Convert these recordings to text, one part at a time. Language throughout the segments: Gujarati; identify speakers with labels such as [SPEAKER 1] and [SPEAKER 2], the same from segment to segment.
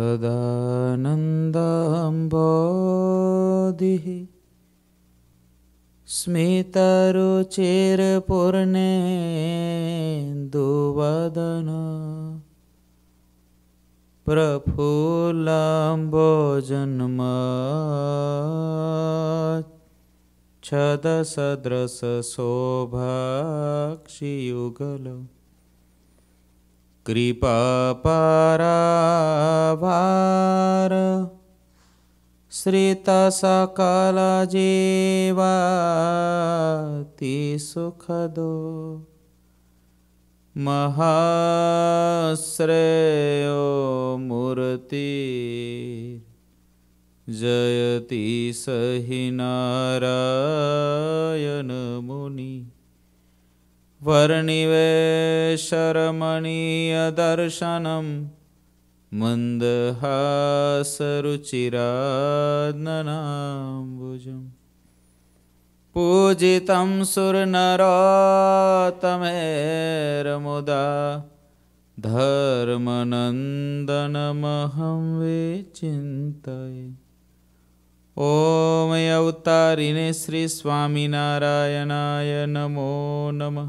[SPEAKER 1] तदानन्दम्बोधिः स्मितरुचिरपूर्णे दुवदन प्रफुल्लाम्बोजन्म छदसदृशशोभाक्षियुगलम् कृपापराभार सुखदो महाश्रेयो मूर्ति जयति सहि नारयनमुनि वर्णिवेशरमणीयदर्शनं मन्दहासरुचिराननाम्बुजम् पूजितं सुरनरोतमेर्मुदा धर्मनन्दनमहं विचिन्तये ॐ अवतारिणे श्रीस्वामिनारायणाय नमो नमः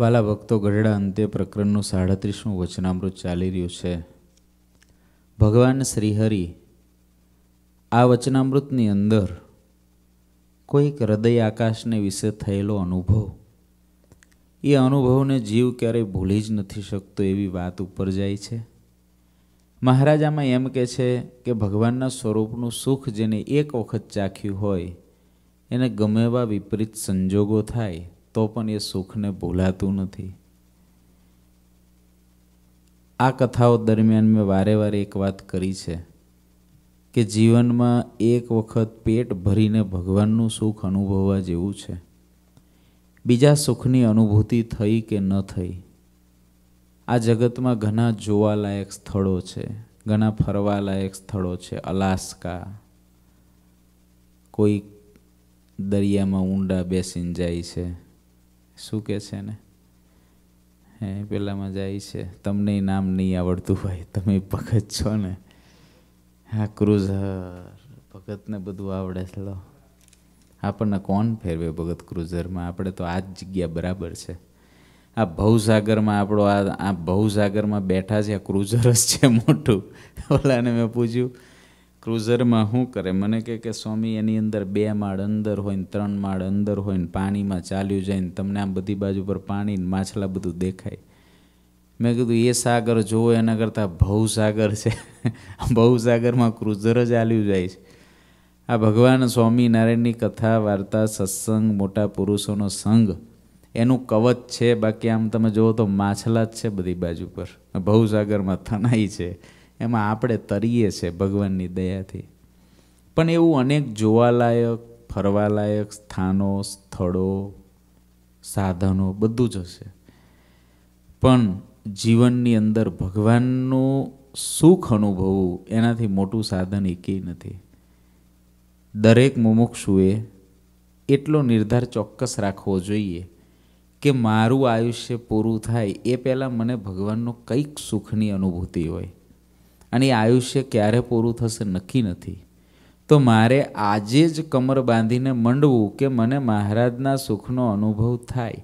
[SPEAKER 1] વાલા ભક્તો ગઢડા અંત્ય પ્રકરણનું સાડત્રીસમું વચનામૃત ચાલી રહ્યું છે ભગવાન શ્રીહરિ આ વચનામૃતની અંદર કોઈક હૃદય આકાશને વિશે થયેલો અનુભવ એ અનુભવને જીવ ક્યારેય ભૂલી જ નથી શકતો એવી વાત ઉપર જાય છે મહારાજામાં એમ કહે છે કે ભગવાનના સ્વરૂપનું સુખ જેને એક વખત ચાખ્યું હોય એને ગમે એવા વિપરીત સંજોગો થાય તો પણ એ સુખને ભૂલાતું નથી આ કથાઓ દરમિયાન મેં વારે વારે એક વાત કરી છે કે જીવનમાં એક વખત પેટ ભરીને ભગવાનનું સુખ અનુભવવા જેવું છે બીજા સુખની અનુભૂતિ થઈ કે ન થઈ આ જગતમાં ઘણા જોવાલાયક સ્થળો છે ઘણા ફરવાલાયક સ્થળો છે અલાસ્કા કોઈ દરિયામાં ઊંડા બેસીને જાય છે શું કે છે ને હે પેલામાં જાય છે તમને નામ નહીં આવડતું હોય તમે ભગત છો ને હા ક્રુઝર ભગતને બધું આવડે છે લો આપણને કોણ ફેરવે ભગત ક્રુઝરમાં આપણે તો આ જ જગ્યા બરાબર છે આ ભવસાગરમાં આપણો આ આ ભવસાગરમાં બેઠા છે આ ક્રુઝર જ છે મોટું ઓલાને મેં પૂછ્યું ક્રુઝરમાં શું કરે મને કહે કે સ્વામી એની અંદર બે માળ અંદર હોય ને ત્રણ માળ અંદર હોય ને પાણીમાં ચાલ્યું જાય ને તમને આમ બધી બાજુ પર પાણી ને માછલા બધું દેખાય મેં કીધું એ સાગર જોવો એના કરતાં ભવસાગર છે ભવસાગરમાં ક્રુઝર જ ચાલ્યું જાય છે આ ભગવાન સ્વામિનારાયણની કથા વાર્તા સત્સંગ મોટા પુરુષોનો સંઘ એનું કવચ છે બાકી આમ તમે જુઓ તો માછલા જ છે બધી બાજુ પર ભવસાગરમાં થનાઈ છે એમાં આપણે તરીએ છે ભગવાનની દયાથી પણ એવું અનેક જોવાલાયક ફરવાલાયક સ્થાનો સ્થળો સાધનો બધું જ હશે પણ જીવનની અંદર ભગવાનનું સુખ અનુભવવું એનાથી મોટું સાધન એકેય નથી દરેક મુમુક્ષુએ એટલો નિર્ધાર ચોક્કસ રાખવો જોઈએ કે મારું આયુષ્ય પૂરું થાય એ પહેલાં મને ભગવાનનો કંઈક સુખની અનુભૂતિ હોય અને આયુષ્ય ક્યારે પૂરું થશે નક્કી નથી તો મારે આજે જ કમર બાંધીને મંડવું કે મને મહારાજના સુખનો અનુભવ થાય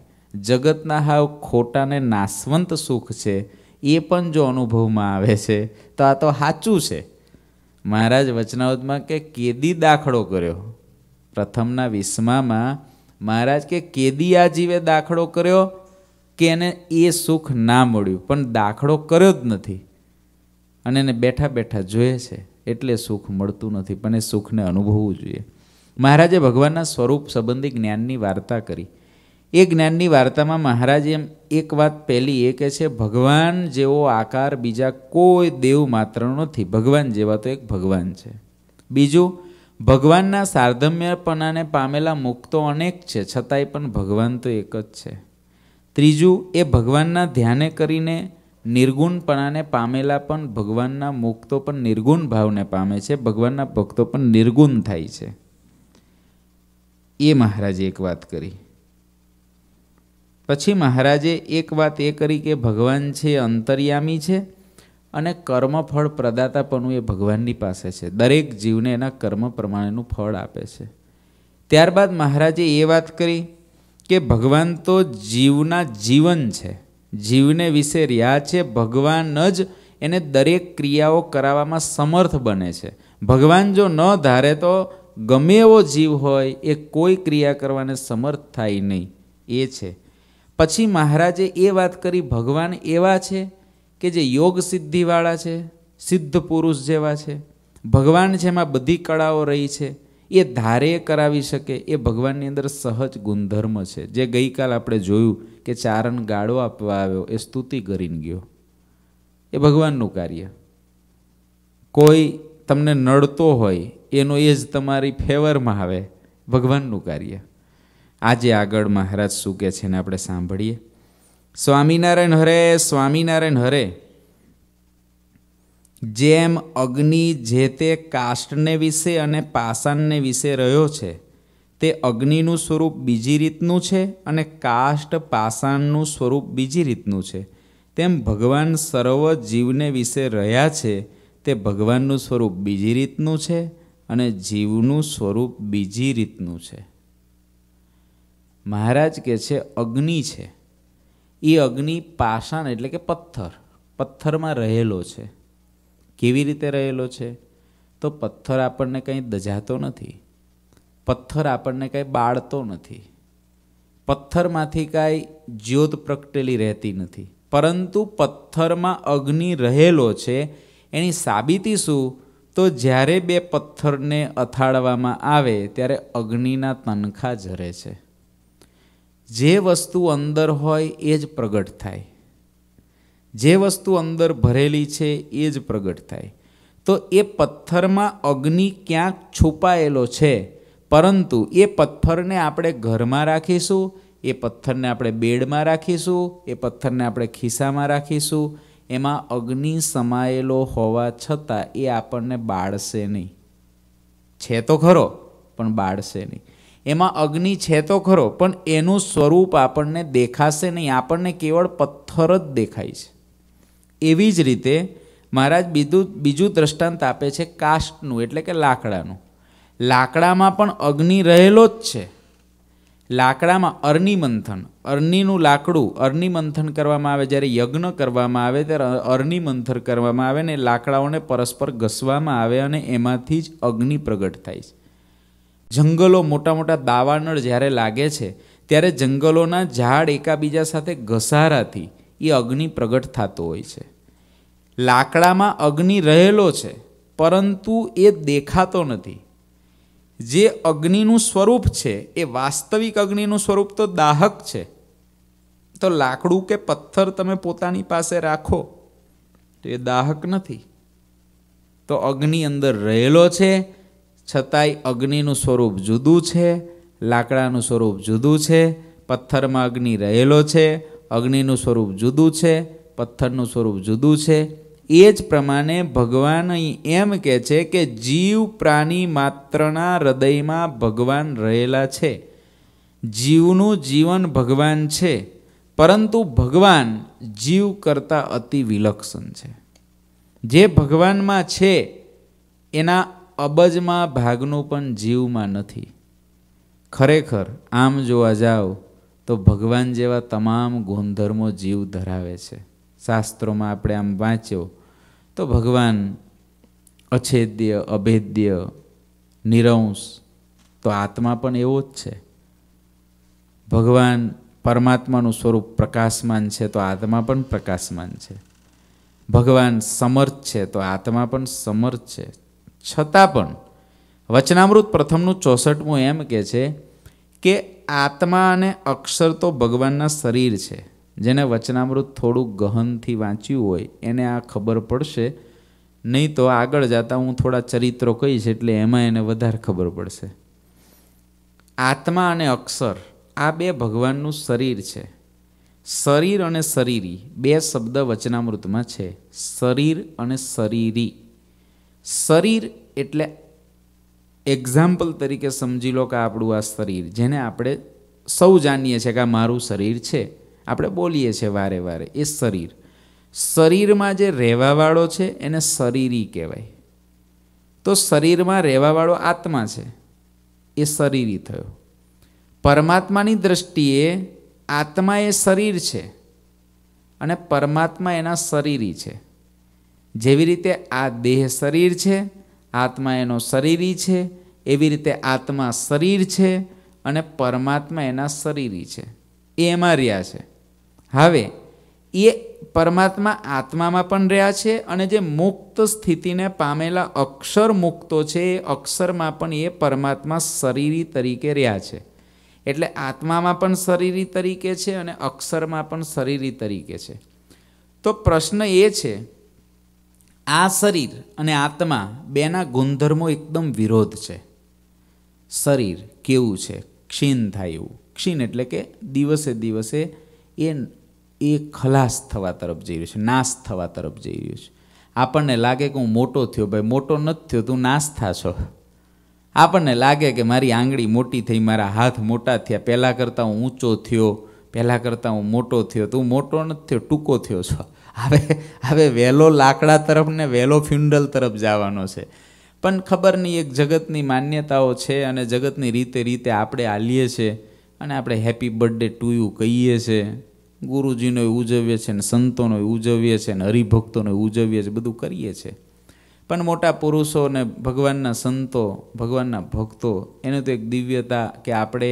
[SPEAKER 1] જગતના હાવ ખોટાને નાશવંત સુખ છે એ પણ જો અનુભવમાં આવે છે તો આ તો સાચું છે મહારાજ વચનાવતમાં કે કેદી દાખલો કર્યો પ્રથમના વિસ્મામાં મહારાજ કે કેદી આ જીવે દાખલો કર્યો કે એને એ સુખ ના મળ્યું પણ દાખલો કર્યો જ નથી અને એને બેઠા બેઠા જોઈએ છે એટલે સુખ મળતું નથી પણ એ સુખને અનુભવવું જોઈએ મહારાજે ભગવાનના સ્વરૂપ સંબંધી જ્ઞાનની વાર્તા કરી એ જ્ઞાનની વાર્તામાં મહારાજ એમ એક વાત પહેલી એ કે છે ભગવાન જેવો આકાર બીજા કોઈ દેવ માત્ર નથી ભગવાન જેવા તો એક ભગવાન છે બીજું ભગવાનના સાર્ધમ્યપણાને પામેલા મુક્તો અનેક છે છતાંય પણ ભગવાન તો એક જ છે ત્રીજું એ ભગવાનના ધ્યાને કરીને નિર્ગુણપણાને પામેલા પણ ભગવાનના મુક્તો પણ નિર્ગુણ ભાવને પામે છે ભગવાનના ભક્તો પણ નિર્ગુણ થાય છે એ મહારાજે એક વાત કરી પછી મહારાજે એક વાત એ કરી કે ભગવાન છે અંતર્યામી છે અને કર્મફળ પ્રદાતાપણું એ ભગવાનની પાસે છે દરેક જીવને એના કર્મ પ્રમાણેનું ફળ આપે છે ત્યારબાદ મહારાજે એ વાત કરી કે ભગવાન તો જીવના જીવન છે જીવને વિશે રહ્યા છે ભગવાન જ એને દરેક ક્રિયાઓ કરાવવામાં સમર્થ બને છે ભગવાન જો ન ધારે તો ગમે એવો જીવ હોય એ કોઈ ક્રિયા કરવાને સમર્થ થાય નહીં એ છે પછી મહારાજે એ વાત કરી ભગવાન એવા છે કે જે યોગ સિદ્ધિવાળા છે સિદ્ધ પુરુષ જેવા છે ભગવાન જેમાં બધી કળાઓ રહી છે એ ધારે કરાવી શકે એ ભગવાનની અંદર સહજ ગુણધર્મ છે જે ગઈકાલ આપણે જોયું કે ચારણ ગાળો આપવા આવ્યો એ સ્તુતિ કરીને ગયો એ ભગવાનનું કાર્ય કોઈ તમને નડતો હોય એનો એ જ તમારી ફેવરમાં આવે ભગવાનનું કાર્ય આજે આગળ મહારાજ શું કહે છે ને આપણે સાંભળીએ સ્વામિનારાયણ હરે સ્વામિનારાયણ હરે જેમ અગ્નિ જે તે કાષ્ટને વિશે અને પાષાણને વિશે રહ્યો છે તે અગ્નિનું સ્વરૂપ બીજી રીતનું છે અને કાષ્ટ પાષાણનું સ્વરૂપ બીજી રીતનું છે તેમ ભગવાન સર્વ જીવને વિશે રહ્યા છે તે ભગવાનનું સ્વરૂપ બીજી રીતનું છે અને જીવનું સ્વરૂપ બીજી રીતનું છે મહારાજ કહે છે અગ્નિ છે એ અગ્નિ પાષાણ એટલે કે પથ્થર પથ્થરમાં રહેલો છે કેવી રીતે રહેલો છે તો પથ્થર આપણને કંઈ દજાતો નથી પથ્થર આપણને કાંઈ બાળતો નથી પથ્થરમાંથી કાંઈ જ્યોત પ્રગટેલી રહેતી નથી પરંતુ પથ્થરમાં અગ્નિ રહેલો છે એની સાબિતી શું તો જ્યારે બે પથ્થરને અથાડવામાં આવે ત્યારે અગ્નિના તનખા ઝરે છે જે વસ્તુ અંદર હોય એ જ પ્રગટ થાય જે વસ્તુ અંદર ભરેલી છે એ જ પ્રગટ થાય તો એ પથ્થરમાં અગ્નિ ક્યાંક છુપાયેલો છે પરંતુ એ પથ્થરને આપણે ઘરમાં રાખીશું એ પથ્થરને આપણે બેડમાં રાખીશું એ પથ્થરને આપણે ખિસ્સામાં રાખીશું એમાં અગ્નિ સમાયેલો હોવા છતાં એ આપણને બાળશે નહીં છે તો ખરો પણ બાળશે નહીં એમાં અગ્નિ છે તો ખરો પણ એનું સ્વરૂપ આપણને દેખાશે નહીં આપણને કેવળ પથ્થર જ દેખાય છે એવી જ રીતે મહારાજ બીજું બીજું દ્રષ્ટાંત આપે છે કાસ્ટનું એટલે કે લાકડાનું લાકડામાં પણ અગ્નિ રહેલો જ છે લાકડામાં અર્ની મંથન લાકડું અર્ની કરવામાં આવે જ્યારે યજ્ઞ કરવામાં આવે ત્યારે અર્ની કરવામાં આવે ને લાકડાઓને પરસ્પર ઘસવામાં આવે અને એમાંથી જ અગ્નિ પ્રગટ થાય છે જંગલો મોટા મોટા દાવાનળ જ્યારે લાગે છે ત્યારે જંગલોના ઝાડ એકાબીજા સાથે ઘસારાથી એ અગ્નિ પ્રગટ થતો હોય છે લાકડામાં અગ્નિ રહેલો છે પરંતુ એ દેખાતો નથી જે અગ્નિનું સ્વરૂપ છે એ વાસ્તવિક અગ્નિનું સ્વરૂપ તો દાહક છે તો લાકડું કે પથ્થર તમે પોતાની પાસે રાખો તો એ દાહક નથી તો અગ્નિ અંદર રહેલો છે છતાંય અગ્નિનું સ્વરૂપ જુદું છે લાકડાનું સ્વરૂપ જુદું છે પથ્થરમાં અગ્નિ રહેલો છે અગ્નિનું સ્વરૂપ જુદું છે પથ્થરનું સ્વરૂપ જુદું છે એ જ પ્રમાણે ભગવાન અહીં એમ કહે છે કે જીવ પ્રાણી માત્રના હૃદયમાં ભગવાન રહેલા છે જીવનું જીવન ભગવાન છે પરંતુ ભગવાન જીવ કરતાં અતિ વિલક્ષણ છે જે ભગવાનમાં છે એના અબજમાં ભાગનું પણ જીવમાં નથી ખરેખર આમ જોવા જાઓ તો ભગવાન જેવા તમામ ગુણધર્મો જીવ ધરાવે છે શાસ્ત્રોમાં આપણે આમ વાંચ્યો તો ભગવાન અછેદ્ય અભેદ્ય નિરંશ તો આત્મા પણ એવો જ છે ભગવાન પરમાત્માનું સ્વરૂપ પ્રકાશમાન છે તો આત્મા પણ પ્રકાશમાન છે ભગવાન સમર્થ છે તો આત્મા પણ સમર્થ છે છતાં પણ વચનામૃત પ્રથમનું ચોસઠમું એમ કે છે કે આત્મા અને અક્ષર તો ભગવાનના શરીર છે જેને વચનામૃત થોડું ગહનથી વાંચ્યું હોય એને આ ખબર પડશે નહીં તો આગળ જતાં હું થોડા ચરિત્રો કહીશ એટલે એમાં એને વધારે ખબર પડશે આત્મા અને અક્ષર આ બે ભગવાનનું શરીર છે શરીર અને શરીરી બે શબ્દ વચનામૃતમાં છે શરીર અને શરીરી શરીર એટલે એક્ઝામ્પલ તરીકે સમજી લો કે આપણું આ શરીર જેને આપણે સૌ જાણીએ છીએ કે આ મારું શરીર છે આપણે બોલીએ છીએ વારે વારે એ શરીર શરીરમાં જે રહેવાવાળો છે એને શરીરી કહેવાય તો શરીરમાં રહેવાવાળો આત્મા છે એ શરીરી થયો પરમાત્માની દ્રષ્ટિએ આત્મા એ શરીર છે અને પરમાત્મા એના શરીરી છે જેવી રીતે આ દેહ શરીર છે આત્મા એનો શરીરી છે એવી રીતે આત્મા શરીર છે અને પરમાત્મા એના શરીરી છે એ એમાં રહ્યા છે હવે એ પરમાત્મા આત્મામાં પણ રહ્યા છે અને જે મુક્ત સ્થિતિને પામેલા અક્ષર મુક્તો છે એ અક્ષરમાં પણ એ પરમાત્મા શરીરી તરીકે રહ્યા છે એટલે આત્મામાં પણ શરીરી તરીકે છે અને અક્ષરમાં પણ શરીરી તરીકે છે તો પ્રશ્ન એ છે આ શરીર અને આત્મા બેના ગુણધર્મો એકદમ વિરોધ છે શરીર કેવું છે ક્ષીણ થાય એવું ક્ષીણ એટલે કે દિવસે દિવસે એ એ ખલાસ થવા તરફ જઈ રહ્યું છે નાશ થવા તરફ જઈ રહ્યું છે આપણને લાગે કે હું મોટો થયો ભાઈ મોટો નથી થયો તું નાશ થાશો આપણને લાગે કે મારી આંગળી મોટી થઈ મારા હાથ મોટા થયા પહેલાં કરતાં હું ઊંચો થયો પહેલાં કરતાં હું મોટો થયો તું મોટો નથી થયો ટૂંકો થયો છો હવે હવે વહેલો લાકડા તરફ ને વહેલો ફ્યુન્ડલ તરફ જવાનો છે પણ ખબર નહીં એક જગતની માન્યતાઓ છે અને જગતની રીતે રીતે આપણે આલીએ છીએ અને આપણે હેપી બર્થડે ટુ યુ કહીએ છીએ ગુરુજીનો ઉજવીએ છીએ ને સંતોનો ઉજવીએ છીએ ને હરિભક્તોનો ઉજવીએ છીએ બધું કરીએ છીએ પણ મોટા પુરુષો ને ભગવાનના સંતો ભગવાનના ભક્તો એને તો એક દિવ્યતા કે આપણે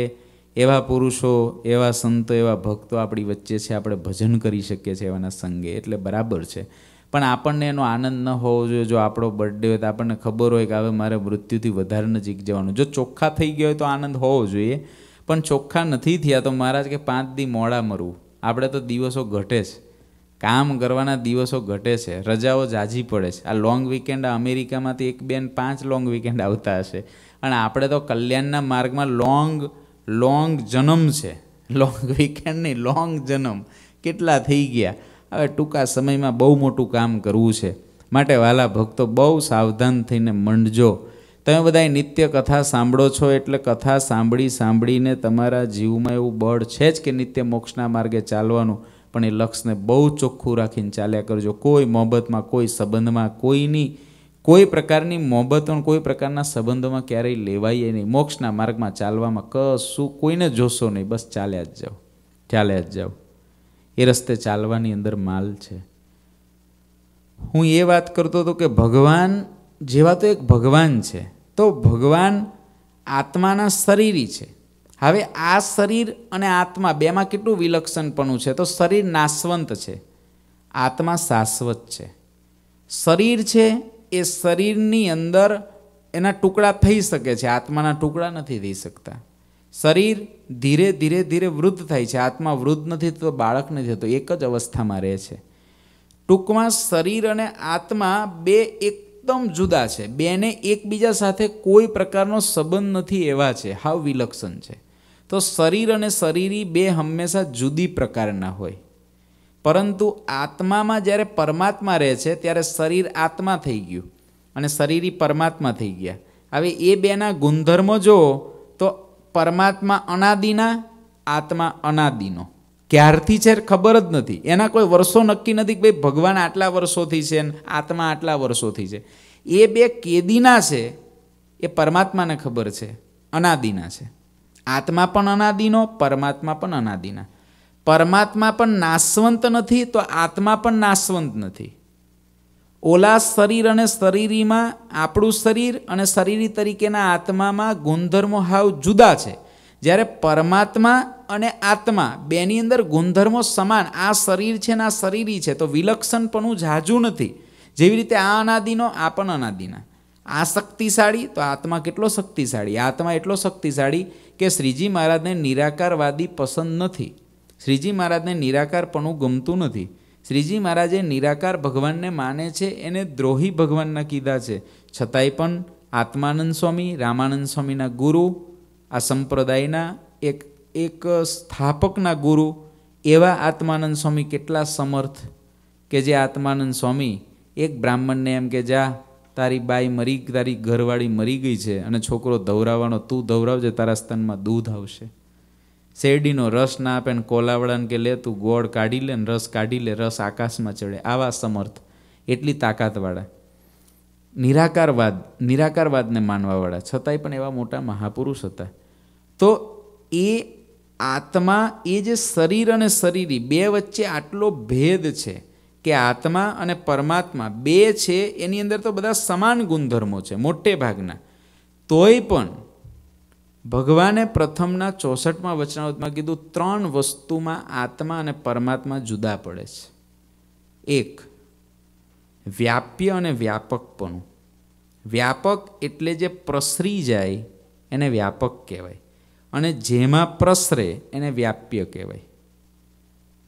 [SPEAKER 1] એવા પુરુષો એવા સંતો એવા ભક્તો આપણી વચ્ચે છે આપણે ભજન કરી શકીએ છીએ એવાના સંગે એટલે બરાબર છે પણ આપણને એનો આનંદ ન હોવો જોઈએ જો આપણો બર્થડે હોય તો આપણને ખબર હોય કે હવે મારે મૃત્યુથી વધારે નજીક જવાનું જો ચોખ્ખા થઈ ગયો હોય તો આનંદ હોવો જોઈએ પણ ચોખ્ખા નથી થયા તો મહારાજ કે પાંચ દી મોડા મરવું આપણે તો દિવસો ઘટે છે કામ કરવાના દિવસો ઘટે છે રજાઓ જાજી પડે છે આ લોંગ વીકેન્ડ અમેરિકામાંથી એક બેન પાંચ લોંગ વીકેન્ડ આવતા હશે અને આપણે તો કલ્યાણના માર્ગમાં લોંગ લોંગ જન્મ છે લોંગ વીકેન્ડ નહીં લોંગ જન્મ કેટલા થઈ ગયા હવે ટૂંકા સમયમાં બહુ મોટું કામ કરવું છે માટે વાલા ભક્તો બહુ સાવધાન થઈને મંડજો તમે બધા નિત્ય કથા સાંભળો છો એટલે કથા સાંભળી સાંભળીને તમારા જીવમાં એવું બળ છે જ કે નિત્ય મોક્ષના માર્ગે ચાલવાનું પણ એ લક્ષને બહુ ચોખ્ખું રાખીને ચાલ્યા કરજો કોઈ મોહબતમાં કોઈ સંબંધમાં કોઈની કોઈ પ્રકારની મોહબતો કોઈ પ્રકારના સંબંધોમાં ક્યારેય લેવાય નહીં મોક્ષના માર્ગમાં ચાલવામાં કશું કોઈને જોશો નહીં બસ ચાલ્યા જ જાઓ ચાલ્યા જ જાઓ એ રસ્તે ચાલવાની અંદર માલ છે હું એ વાત કરતો હતો કે ભગવાન જેવા તો એક ભગવાન છે તો ભગવાન આત્માના શરીરી છે હવે આ શરીર અને આત્મા બેમાં કેટલું વિલક્ષણપણું છે તો શરીર નાશવંત છે આત્મા શાશ્વત છે શરીર છે એ શરીરની અંદર એના ટુકડા થઈ શકે છે આત્માના ટુકડા નથી થઈ શકતા શરીર ધીરે ધીરે ધીરે વૃદ્ધ થાય છે આત્મા વૃદ્ધ નથી તો બાળક નથી થતો એક જ અવસ્થામાં રહે છે ટૂંકમાં શરીર અને આત્મા બે એક એકદમ જુદા છે બેને એકબીજા સાથે કોઈ પ્રકારનો સંબંધ નથી એવા છે હાવ વિલક્ષણ છે તો શરીર અને શરીરી બે હંમેશા જુદી પ્રકારના હોય પરંતુ આત્મામાં જ્યારે પરમાત્મા રહે છે ત્યારે શરીર આત્મા થઈ ગયું અને શરીરી પરમાત્મા થઈ ગયા હવે એ બેના ગુણધર્મો જુઓ તો પરમાત્મા અનાદિના આત્મા અનાદિનો ક્યારથી છે ખબર જ નથી એના કોઈ વર્ષો નક્કી નથી કે ભાઈ ભગવાન આટલા વર્ષોથી છે ને આત્મા આટલા વર્ષોથી છે એ બે કેદીના છે એ પરમાત્માને ખબર છે અનાદિના છે આત્મા પણ અનાદિનો પરમાત્મા પણ અનાદિના પરમાત્મા પણ નાશવંત નથી તો આત્મા પણ નાશવંત નથી ઓલા શરીર અને શરીરીમાં આપણું શરીર અને શરીરી તરીકેના આત્મામાં ગુણધર્મો હાવ જુદા છે જ્યારે પરમાત્મા અને આત્મા બેની અંદર ગુણધર્મો સમાન આ શરીર છે ને આ શરીરી છે તો વિલક્ષણપણું ઝાઝું નથી જેવી રીતે આ અનાદિનો આ પણ અનાદિના આ શક્તિશાળી તો આત્મા કેટલો શક્તિશાળી આત્મા એટલો શક્તિશાળી કે શ્રીજી મહારાજને નિરાકારવાદી પસંદ નથી શ્રીજી મહારાજને નિરાકારપણું ગમતું નથી શ્રીજી મહારાજે નિરાકાર ભગવાનને માને છે એને દ્રોહી ભગવાનના કીધા છે છતાંય પણ આત્માનંદ સ્વામી રામાનંદ સ્વામીના ગુરુ આ સંપ્રદાયના એક એક સ્થાપકના ગુરુ એવા આત્માનંદ સ્વામી કેટલા સમર્થ કે જે આત્માનંદ સ્વામી એક બ્રાહ્મણને એમ કે જા તારી બાઈ મરી તારી ઘરવાળી મરી ગઈ છે અને છોકરો ધવરાવાનો તું ધવરાવજે તારા સ્તનમાં દૂધ આવશે શેરડીનો રસ ના આપે ને કોલાવડાને કે લે તું ગોળ કાઢી લે ને રસ કાઢી લે રસ આકાશમાં ચડે આવા સમર્થ એટલી તાકાતવાળા નિરાકારવાદ નિરાકારવાદને માનવાવાળા છતાંય પણ એવા મોટા મહાપુરુષ હતા તો એ આત્મા એ જે શરીર અને શરીરી બે વચ્ચે આટલો ભેદ છે કે આત્મા અને પરમાત્મા બે છે એની અંદર તો બધા સમાન ગુણધર્મો છે મોટે ભાગના તોય પણ ભગવાને પ્રથમના ચોસઠમાં વચનાવતમાં કીધું ત્રણ વસ્તુમાં આત્મા અને પરમાત્મા જુદા પડે છે એક વ્યાપ્ય અને વ્યાપકપણું વ્યાપક એટલે જે પ્રસરી જાય એને વ્યાપક કહેવાય અને જેમાં પ્રસરે એને વ્યાપ્ય કહેવાય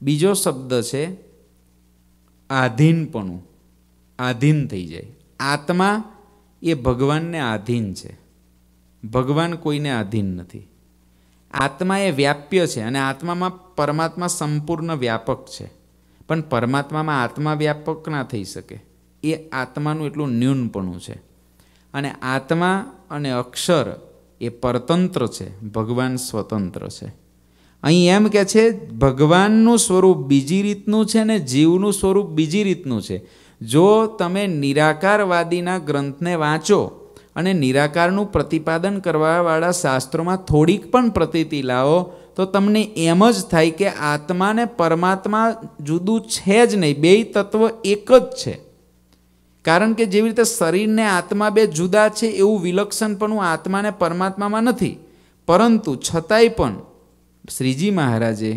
[SPEAKER 1] બીજો શબ્દ છે આધીનપણું આધીન થઈ જાય આત્મા એ ભગવાનને આધીન છે ભગવાન કોઈને આધીન નથી આત્મા એ વ્યાપ્ય છે અને આત્મામાં પરમાત્મા સંપૂર્ણ વ્યાપક છે પણ પરમાત્મામાં આત્મા વ્યાપક ના થઈ શકે એ આત્માનું એટલું ન્યૂનપણું છે અને આત્મા અને અક્ષર એ પરતંત્ર છે ભગવાન સ્વતંત્ર છે અહીં એમ કે છે ભગવાનનું સ્વરૂપ બીજી રીતનું છે ને જીવનું સ્વરૂપ બીજી રીતનું છે જો તમે નિરાકારવાદીના ગ્રંથને વાંચો અને નિરાકારનું પ્રતિપાદન કરવાવાળા શાસ્ત્રોમાં થોડીક પણ પ્રતીતિ લાવો તો તમને એમ જ થાય કે આત્માને પરમાત્મા જુદું છે જ નહીં બેય તત્વ એક જ છે કારણ કે જેવી રીતે શરીરને આત્મા બે જુદા છે એવું વિલક્ષણપણું આત્માને પરમાત્મામાં નથી પરંતુ છતાંય પણ શ્રીજી મહારાજે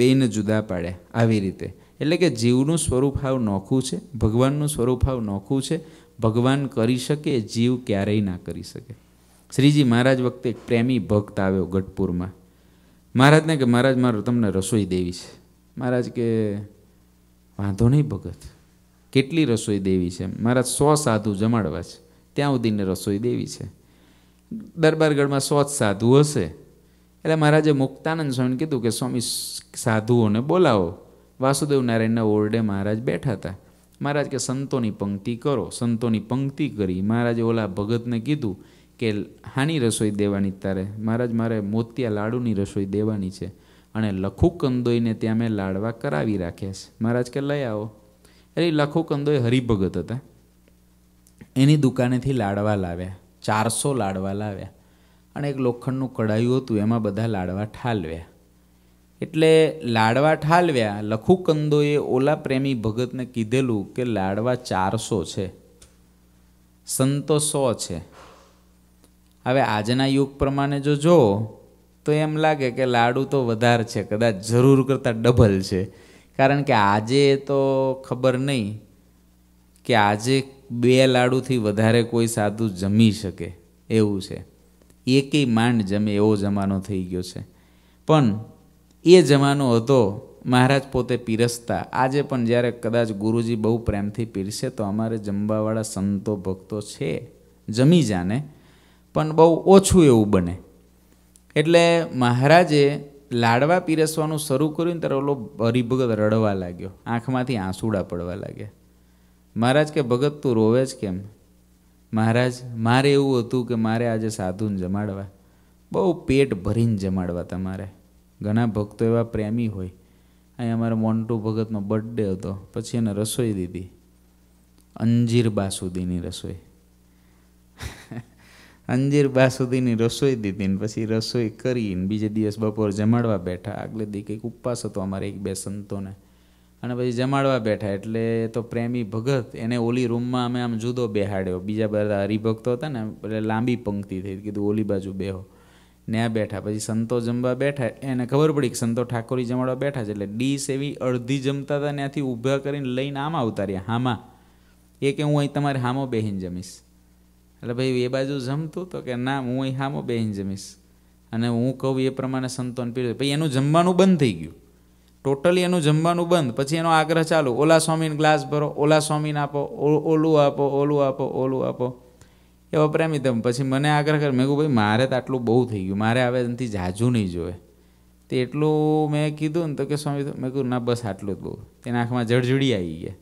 [SPEAKER 1] બેને જુદા પાડ્યા આવી રીતે એટલે કે જીવનું સ્વરૂપ હાવ નોખું છે ભગવાનનું સ્વરૂપ હાવ નોખું છે ભગવાન કરી શકે જીવ ક્યારેય ના કરી શકે શ્રીજી મહારાજ વખતે એક પ્રેમી ભક્ત આવ્યો ગઢપુરમાં મહારાજને કે મહારાજ મારો તમને રસોઈ દેવી છે મહારાજ કે વાંધો નહીં ભગત કેટલી રસોઈ દેવી છે મારા સો સાધુ જમાડવા છે ત્યાં સુધીને રસોઈ દેવી છે દરબારગઢમાં સો જ સાધુ હશે એટલે મહારાજે મુક્તાનંદ સ્વામીને કીધું કે સ્વામી સાધુઓને બોલાવો વાસુદેવ નારાયણના ઓરડે મહારાજ બેઠા હતા મહારાજ કે સંતોની પંક્તિ કરો સંતોની પંક્તિ કરી મહારાજે ઓલા ભગતને કીધું કે હાની રસોઈ દેવાની તારે મહારાજ મારે મોતિયા લાડુની રસોઈ દેવાની છે અને કંદોઈને ત્યાં મેં લાડવા કરાવી રાખ્યા છે મહારાજ કે લઈ આવો અરે લખો કંદો એ હરિભગત હતા એની દુકાનેથી લાડવા લાવ્યા ચારસો લાડવા લાવ્યા અને એક લોખંડનું કડાયું હતું એમાં બધા લાડવા ઠાલવ્યા એટલે લાડવા ઠાલવ્યા લખુકંદોએ ઓલા પ્રેમી ભગતને કીધેલું કે લાડવા ચારસો છે સંતો સો છે હવે આજના યુગ પ્રમાણે જો જો તો એમ લાગે કે લાડુ તો વધારે છે કદાચ જરૂર કરતાં ડબલ છે કારણ કે આજે તો ખબર નહીં કે આજે બે લાડુથી વધારે કોઈ સાધુ જમી શકે એવું છે એકેય માંડ જમે એવો જમાનો થઈ ગયો છે પણ એ જમાનો હતો મહારાજ પોતે પીરસતા આજે પણ જ્યારે કદાચ ગુરુજી બહુ પ્રેમથી પીરસે તો અમારે જમવાવાળા સંતો ભક્તો છે જમી જાને પણ બહુ ઓછું એવું બને એટલે મહારાજે લાડવા પીરસવાનું શરૂ કર્યું ને ત્યારે ઓલો હરિભગત રડવા લાગ્યો આંખમાંથી આંસુડા પડવા લાગ્યા મહારાજ કે ભગત તું રોવે જ કેમ મહારાજ મારે એવું હતું કે મારે આજે સાધુને જમાડવા બહુ પેટ ભરીને જમાડવા તમારે ઘણા ભક્તો એવા પ્રેમી હોય અહીં અમારા મોન્ટુ ભગતનો બર્થડે હતો પછી એને રસોઈ દીધી અંજીર બાસુદીની રસોઈ અંજીર બા સુધીની રસોઈ દીધી ને પછી રસોઈ કરીને બીજે દિવસ બપોર જમાડવા બેઠા આગલે દી કંઈક ઉપવાસ હતો અમારે એક બે સંતોને અને પછી જમાડવા બેઠા એટલે તો પ્રેમી ભગત એને ઓલી રૂમમાં અમે આમ જુદો બેહાડ્યો બીજા બધા હરિભક્તો હતા ને એટલે લાંબી પંક્તિ થઈ કીધું ઓલી બાજુ બેહો ને આ બેઠા પછી સંતો જમવા બેઠા એને ખબર પડી કે સંતો ઠાકોરી જમાડવા બેઠા છે એટલે ડીશ એવી અડધી જમતા હતા ત્યાંથી ઊભા કરીને લઈને આમાં ઉતાર્યા હામાં એ કે હું અહીં તમારે હામો બેહીને જમીશ એટલે ભાઈ એ બાજુ જમતું તો કે ના હું અહીં હામો બેહીને જમીશ અને હું કહું એ પ્રમાણે સંતોન પીડ્યું પછી એનું જમવાનું બંધ થઈ ગયું ટોટલી એનું જમવાનું બંધ પછી એનો આગ્રહ ચાલુ ઓલા સ્વામીને ગ્લાસ ભરો ઓલા સ્વામીને આપો ઓલું આપો ઓલું આપો ઓલું આપો એવો પ્રેમી તમે પછી મને આગ્રહ કરે મેં કહું ભાઈ મારે તો આટલું બહુ થઈ ગયું મારે હવે એનાથી જાજુ નહીં જોવે તે એટલું મેં કીધું ને તો કે સ્વામી મેં કહ્યું ના બસ આટલું જ બહુ તેના આંખમાં જળજળી આવી ગયા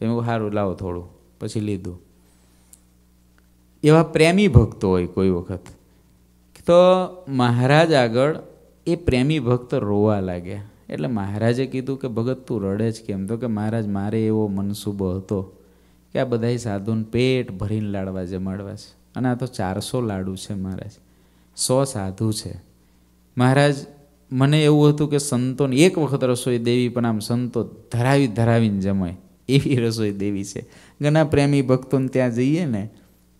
[SPEAKER 1] મેં કહું સારું લાવો થોડું પછી લીધું એવા પ્રેમી ભક્તો હોય કોઈ વખત તો મહારાજ આગળ એ પ્રેમી ભક્ત રોવા લાગ્યા એટલે મહારાજે કીધું કે ભગત તું રડે જ કેમ તો કે મહારાજ મારે એવો મનસૂબો હતો કે આ બધાય સાધુને પેટ ભરીને લાડવા જમાડવા છે અને આ તો ચારસો લાડુ છે મહારાજ સો સાધુ છે મહારાજ મને એવું હતું કે સંતોને એક વખત રસોઈ દેવી પણ આમ સંતો ધરાવી ધરાવીને જમાય એવી રસોઈ દેવી છે ઘણા પ્રેમી ભક્તોને ત્યાં જઈએ ને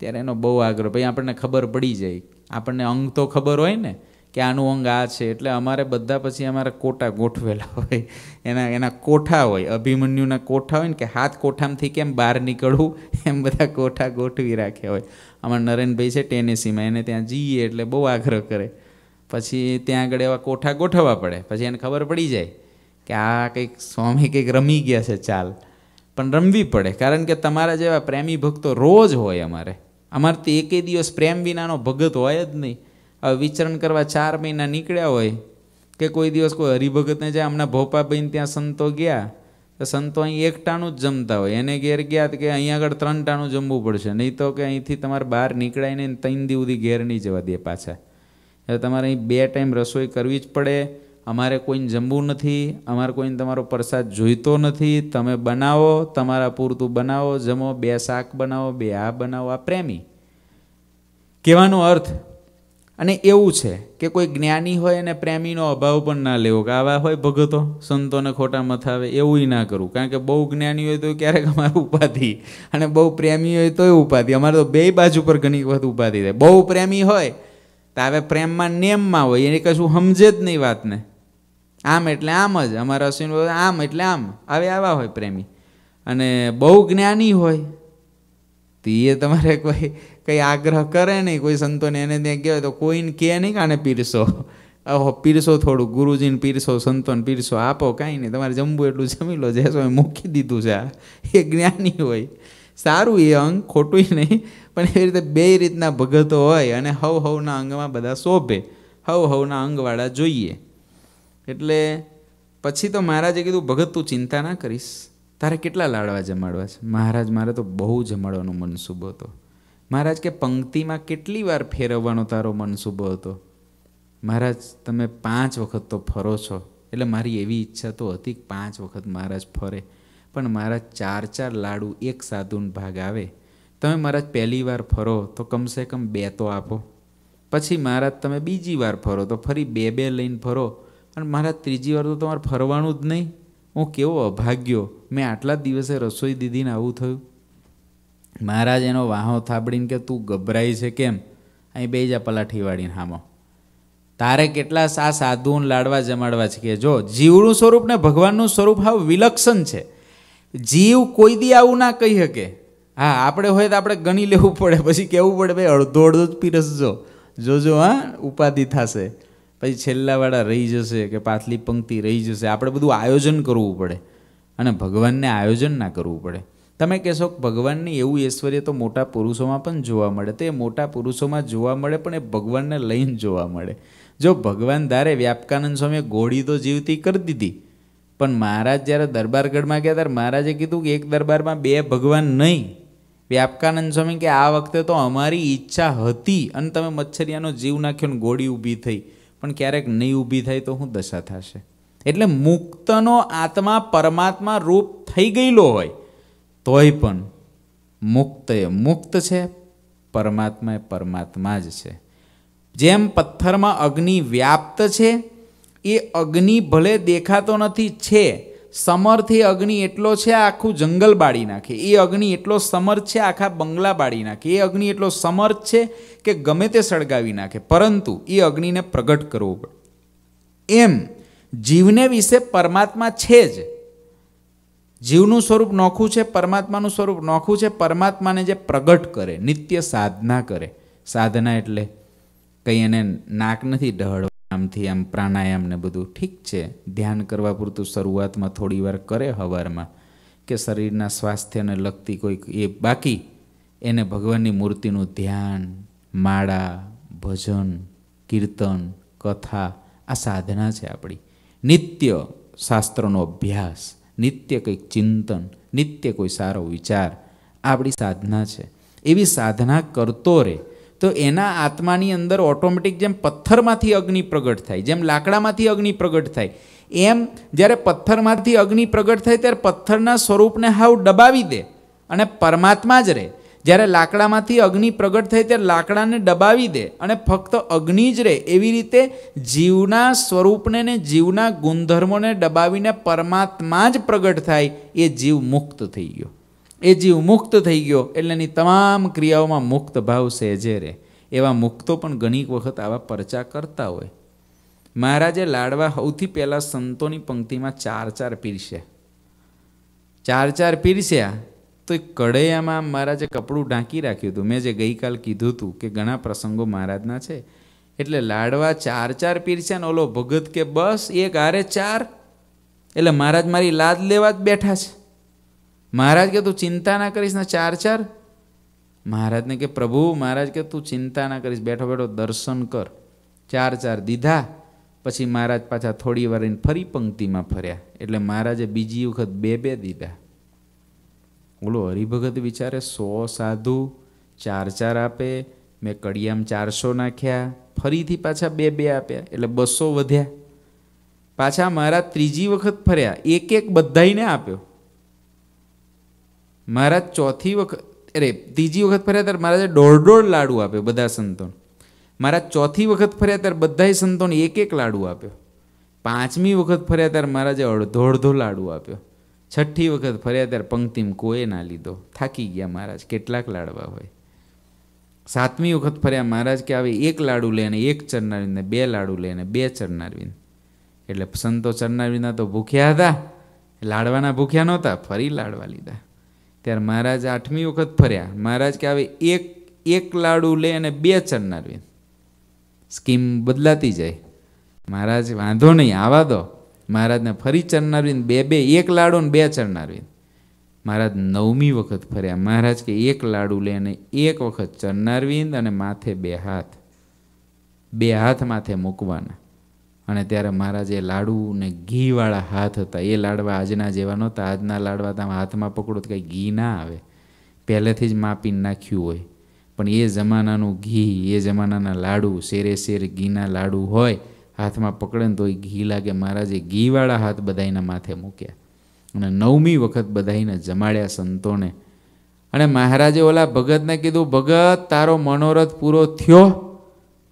[SPEAKER 1] ત્યારે એનો બહુ આગ્રહ ભાઈ આપણને ખબર પડી જાય આપણને અંગ તો ખબર હોય ને કે આનું અંગ આ છે એટલે અમારે બધા પછી અમારા કોટા ગોઠવેલા હોય એના એના કોઠા હોય અભિમન્યુના કોઠા હોય ને કે હાથ કોઠામાંથી કેમ બહાર નીકળવું એમ બધા કોઠા ગોઠવી રાખ્યા હોય અમારા નરેનભાઈ છે ટેનેસીમાં એને ત્યાં જઈએ એટલે બહુ આગ્રહ કરે પછી ત્યાં આગળ એવા કોઠા ગોઠવવા પડે પછી એને ખબર પડી જાય કે આ કંઈક સ્વામી કંઈક રમી ગયા છે ચાલ પણ રમવી પડે કારણ કે તમારા જેવા પ્રેમી ભક્તો રોજ હોય અમારે અમારથી એકે દિવસ પ્રેમ વિનાનો ભગત હોય જ નહીં હવે વિચરણ કરવા ચાર મહિના નીકળ્યા હોય કે કોઈ દિવસ કોઈ હરિભગતને જાય હમણાં ભોપાબેન ત્યાં સંતો ગયા તો સંતો અહીં એક ટાણું જ જમતા હોય એને ઘેર ગયા કે અહીં આગળ ત્રણ ટાણું જમવું પડશે નહીં તો કે અહીંથી તમારે બહાર નીકળાય નહીં ત્રણ દી સુધી ઘેર નહીં જવા દે પાછા એટલે તમારે અહીં બે ટાઈમ રસોઈ કરવી જ પડે અમારે કોઈને જમવું નથી અમારે કોઈને તમારો પ્રસાદ જોઈતો નથી તમે બનાવો તમારા પૂરતું બનાવો જમો બે શાક બનાવો બે આ બનાવો આ પ્રેમી કહેવાનો અર્થ અને એવું છે કે કોઈ જ્ઞાની હોય અને પ્રેમીનો અભાવ પણ ના લેવો કે આવા હોય ભગતો સંતોને ખોટા આવે એવું ના કરવું કારણ કે બહુ જ્ઞાની હોય તો ક્યારેક અમારે ઉપાધિ અને બહુ પ્રેમી હોય તોય ઉપાધિ અમારે તો બે બાજુ પર ઘણી વખત ઉપાધિ થાય બહુ પ્રેમી હોય તો હવે પ્રેમમાં નિયમમાં હોય એને કશું સમજે જ નહીં વાતને આમ એટલે આમ જ અમારા અશ્વિન આમ એટલે આમ આવે આવા હોય પ્રેમી અને બહુ જ્ઞાની હોય તો એ તમારે કોઈ કંઈ આગ્રહ કરે નહીં કોઈ સંતોને એને ત્યાં કહેવાય તો કોઈને કહે નહીં કાને પીરસો ઓહો પીરસો થોડું ગુરુજીને પીરસો સંતોને પીરસો આપો કાંઈ નહીં તમારે જમવું એટલું જમી લો જે સ્વામી મૂકી દીધું છે આ એ જ્ઞાની હોય સારું એ અંગ ખોટું નહીં પણ એવી રીતે બે રીતના ભગતો હોય અને હવ હવના અંગમાં બધા શોભે હવ હવના અંગવાળા જોઈએ એટલે પછી તો મહારાજે કીધું ભગત તું ચિંતા ના કરીશ તારે કેટલા લાડવા જમાડવા છે મહારાજ મારે તો બહુ જમાડવાનો મનસૂબો હતો મહારાજ કે પંક્તિમાં કેટલી વાર ફેરવવાનો તારો મનસૂબો હતો મહારાજ તમે પાંચ વખત તો ફરો છો એટલે મારી એવી ઈચ્છા તો હતી પાંચ વખત મહારાજ ફરે પણ મહારાજ ચાર ચાર લાડુ એક સાધુન ભાગ આવે તમે મહારાજ પહેલી વાર ફરો તો કમસે કમ બે તો આપો પછી મહારાજ તમે બીજી વાર ફરો તો ફરી બે બે લઈને ફરો અને મારા ત્રીજી વાર તો તમારે ફરવાનું જ નહીં હું કેવો અભાગ્યો મેં આટલા દિવસે રસોઈ દીધીને આવું થયું મહારાજ એનો વાહો થાબડીને કે તું ગભરાય છે કેમ અહીં બે જા પલાઠી વાળીને હામો તારે કેટલા સા સાધુઓને લાડવા જમાડવા છે કે જો જીવનું સ્વરૂપ ને ભગવાનનું સ્વરૂપ હાવ વિલક્ષણ છે જીવ કોઈ દી આવું ના કહી શકે હા આપણે હોય તો આપણે ગણી લેવું પડે પછી કહેવું પડે ભાઈ અડધો અડધો જ પીરસજો જોજો હા ઉપાધિ થશે પછી છેલ્લાવાળા રહી જશે કે પાછલી પંક્તિ રહી જશે આપણે બધું આયોજન કરવું પડે અને ભગવાનને આયોજન ના કરવું પડે તમે કહેશો કે ભગવાનની એવું ઐશ્વર્ય તો મોટા પુરુષોમાં પણ જોવા મળે તો એ મોટા પુરુષોમાં જોવા મળે પણ એ ભગવાનને લઈને જોવા મળે જો ભગવાન ધારે વ્યાપકાનંદ સ્વામીએ ગોળી તો જીવતી કરી દીધી પણ મહારાજ જ્યારે દરબારગઢમાં ગયા ત્યારે મહારાજે કીધું કે એક દરબારમાં બે ભગવાન નહીં વ્યાપકાનંદ સ્વામી કે આ વખતે તો અમારી ઈચ્છા હતી અને તમે મચ્છરિયાનો જીવ નાખ્યો ને ગોળી ઊભી થઈ પણ ક્યારેક નહીં ઊભી થાય તો શું દશા થશે એટલે મુક્તનો આત્મા પરમાત્મા રૂપ થઈ ગયેલો હોય તોય પણ મુક્ત એ મુક્ત છે પરમાત્મા એ પરમાત્મા જ છે જેમ પથ્થરમાં અગ્નિ વ્યાપ્ત છે એ અગ્નિ ભલે દેખાતો નથી છે સમરથી અગ્નિ એટલો છે આખું જંગલ બાળી નાખે એ અગ્નિ એટલો સમર્થ છે આખા બંગલા બાળી નાખે એ અગ્નિ એટલો સમર્થ છે કે ગમે તે સળગાવી નાખે પરંતુ એ અગ્નિને પ્રગટ કરવો પડે એમ જીવને વિશે પરમાત્મા છે જ જીવનું સ્વરૂપ નોખું છે પરમાત્માનું સ્વરૂપ નોખું છે પરમાત્માને જે પ્રગટ કરે નિત્ય સાધના કરે સાધના એટલે કંઈ એને નાક નથી ઢહળવા આમથી આમ પ્રાણાયામ ને બધું ઠીક છે ધ્યાન કરવા પૂરતું શરૂઆતમાં થોડી વાર કરે હવારમાં કે શરીરના સ્વાસ્થ્યને લગતી કોઈક એ બાકી એને ભગવાનની મૂર્તિનું ધ્યાન માળા ભજન કીર્તન કથા આ સાધના છે આપણી નિત્ય શાસ્ત્રનો અભ્યાસ નિત્ય કંઈક ચિંતન નિત્ય કોઈ સારો વિચાર આપણી સાધના છે એવી સાધના કરતો રહે તો એના આત્માની અંદર ઓટોમેટિક જેમ પથ્થરમાંથી અગ્નિ પ્રગટ થાય જેમ લાકડામાંથી અગ્નિ પ્રગટ થાય એમ જ્યારે પથ્થરમાંથી અગ્નિ પ્રગટ થાય ત્યારે પથ્થરના સ્વરૂપને હાવ ડબાવી દે અને પરમાત્મા જ રહે જ્યારે લાકડામાંથી અગ્નિ પ્રગટ થઈ ત્યારે લાકડાને દબાવી દે અને ફક્ત અગ્નિ જ રહે એવી રીતે જીવના સ્વરૂપને ને જીવના ગુણધર્મોને દબાવીને પરમાત્મા જ પ્રગટ થાય એ જીવ મુક્ત થઈ ગયો એ જીવ મુક્ત થઈ ગયો એટલે એની તમામ ક્રિયાઓમાં મુક્ત ભાવ સહેજે રહે એવા મુક્તો પણ ઘણી વખત આવા પરચા કરતા હોય મહારાજે લાડવા સૌથી પહેલાં સંતોની પંક્તિમાં ચાર ચાર પીરસ્યા ચાર ચાર પીરસ્યા તો એ કડૈયામાં મારા જે કપડું ઢાંકી રાખ્યું હતું મેં જે ગઈકાલ કીધું હતું કે ઘણા પ્રસંગો મહારાજના છે એટલે લાડવા ચાર ચાર પીરસ્યા ને ઓલો ભગત કે બસ એક આરે ચાર એટલે મહારાજ મારી લાદ લેવા જ બેઠા છે મહારાજ કે તું ચિંતા ના કરીશ ને ચાર ચાર મહારાજને કે પ્રભુ મહારાજ કે તું ચિંતા ના કરીશ બેઠો બેઠો દર્શન કર ચાર ચાર દીધા પછી મહારાજ પાછા થોડી વાર ફરી પંક્તિમાં ફર્યા એટલે મહારાજે બીજી વખત બે બે દીધા બોલો હરિભગત વિચારે સો સાધુ ચાર ચાર આપે મેં કડિયામ ચારસો નાખ્યા ફરીથી પાછા બે બે આપ્યા એટલે બસો વધ્યા પાછા મારા ત્રીજી વખત ફર્યા એક એક બધાને આપ્યો મારા ચોથી વખત અરે ત્રીજી વખત ફર્યા ત્યારે મહારાજે દોઢ દોઢ લાડુ આપ્યો બધા સંતોને મારા ચોથી વખત ફર્યા ત્યારે બધાય સંતોને એક એક લાડુ આપ્યો પાંચમી વખત ફર્યા ત્યારે જે અડધો અડધો લાડુ આપ્યો છઠ્ઠી વખત ફર્યા ત્યારે પંક્તિમ કોઈ ના લીધો થાકી ગયા મહારાજ કેટલાક લાડવા હોય સાતમી વખત ફર્યા મહારાજ કે આવે એક લાડુ લે અને એક ચરનારવિંદ બે લાડુ લે અને બે ચરનારવિંદ એટલે સંતો ચરનારવિંદના તો ભૂખ્યા હતા લાડવાના ભૂખ્યા નહોતા ફરી લાડવા લીધા ત્યારે મહારાજ આઠમી વખત ફર્યા મહારાજ કે આવે એક એક લાડુ લે અને બે ચરનારવિંદ સ્કીમ બદલાતી જાય મહારાજ વાંધો નહીં આવા દો મહારાજને ફરી ચરનારવિંદ બે બે એક લાડુ ને બે ચરનારવિંદ મહારાજ નવમી વખત ફર્યા મહારાજ કે એક લાડુ લઈને એક વખત ચરનારવિંદ અને માથે બે હાથ બે હાથ માથે મૂકવાના અને ત્યારે મહારાજ એ લાડુ ને ઘીવાળા હાથ હતા એ લાડવા આજના જેવા નહોતા આજના લાડવા તમે હાથમાં પકડો તો કંઈ ઘી ના આવે પહેલેથી જ માપીને નાખ્યું હોય પણ એ જમાનાનું ઘી એ જમાનાના લાડુ શેરે શેર ઘીના લાડુ હોય હાથમાં પકડે ને તો એ ઘી લાગે મહારાજે ઘીવાળા હાથ બધાઈના માથે મૂક્યા અને નવમી વખત બધાઈને જમાડ્યા સંતોને અને મહારાજે ઓલા ભગતને કીધું ભગત તારો મનોરથ પૂરો થયો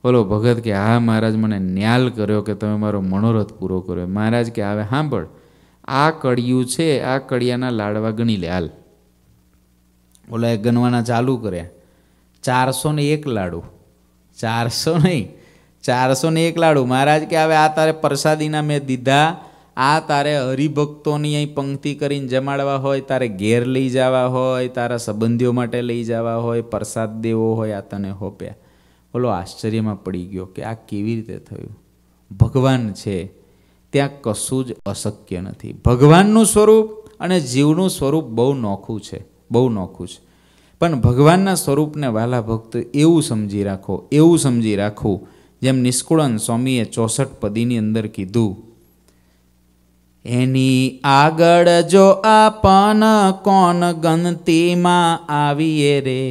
[SPEAKER 1] ઓલો ભગત કે હા મહારાજ મને ન્યાલ કર્યો કે તમે મારો મનોરથ પૂરો કર્યો મહારાજ કે આવે સાંભળ આ કડિયું છે આ કડિયાના લાડવા ગણી લે હાલ ઓલા એ ગણવાના ચાલુ કર્યા ચારસો ને એક લાડુ ચારસો નહીં ચારસો ને એક લાડુ મહારાજ કે હવે આ તારે પ્રસાદીના મેં દીધા આ તારે હરિભક્તોની અહીં પંક્તિ કરીને જમાડવા હોય તારે ઘેર લઈ જવા હોય તારા સંબંધીઓ માટે લઈ જવા હોય પ્રસાદ દેવો હોય આ તને હોપ્યા ઓલો આશ્ચર્યમાં પડી ગયો કે આ કેવી રીતે થયું ભગવાન છે ત્યાં કશું જ અશક્ય નથી ભગવાનનું સ્વરૂપ અને જીવનું સ્વરૂપ બહુ નોખું છે બહુ નોખું છે પણ ભગવાનના સ્વરૂપને વાલા ભક્ત એવું સમજી રાખો એવું સમજી રાખવું જેમ નિષ્કુળન સ્વામીએ ચોસઠ પદીની અંદર કીધું એની આગળ જો આપન કોણ ગણતીમાં આવીએ રે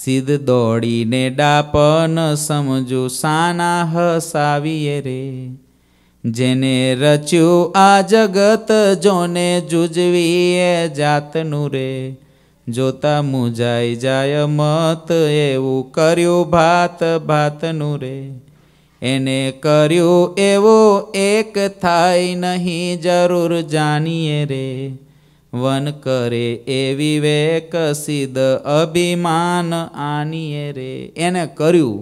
[SPEAKER 1] સીધ દોડીને ડાપન સમજો સાના હસાવીએ રે જેને રચ્યું આ જગત જોને જુજવીએ જાતનું રે જોતા મુજાઈ જાય મત એવું કર્યું ભાત ભાતનું રે એને કર્યું એવો એક થાય નહીં જરૂર જાણીએ રે વન કરે એ વિવેક સિદ્ધ અભિમાન આનીએ રે એને કર્યું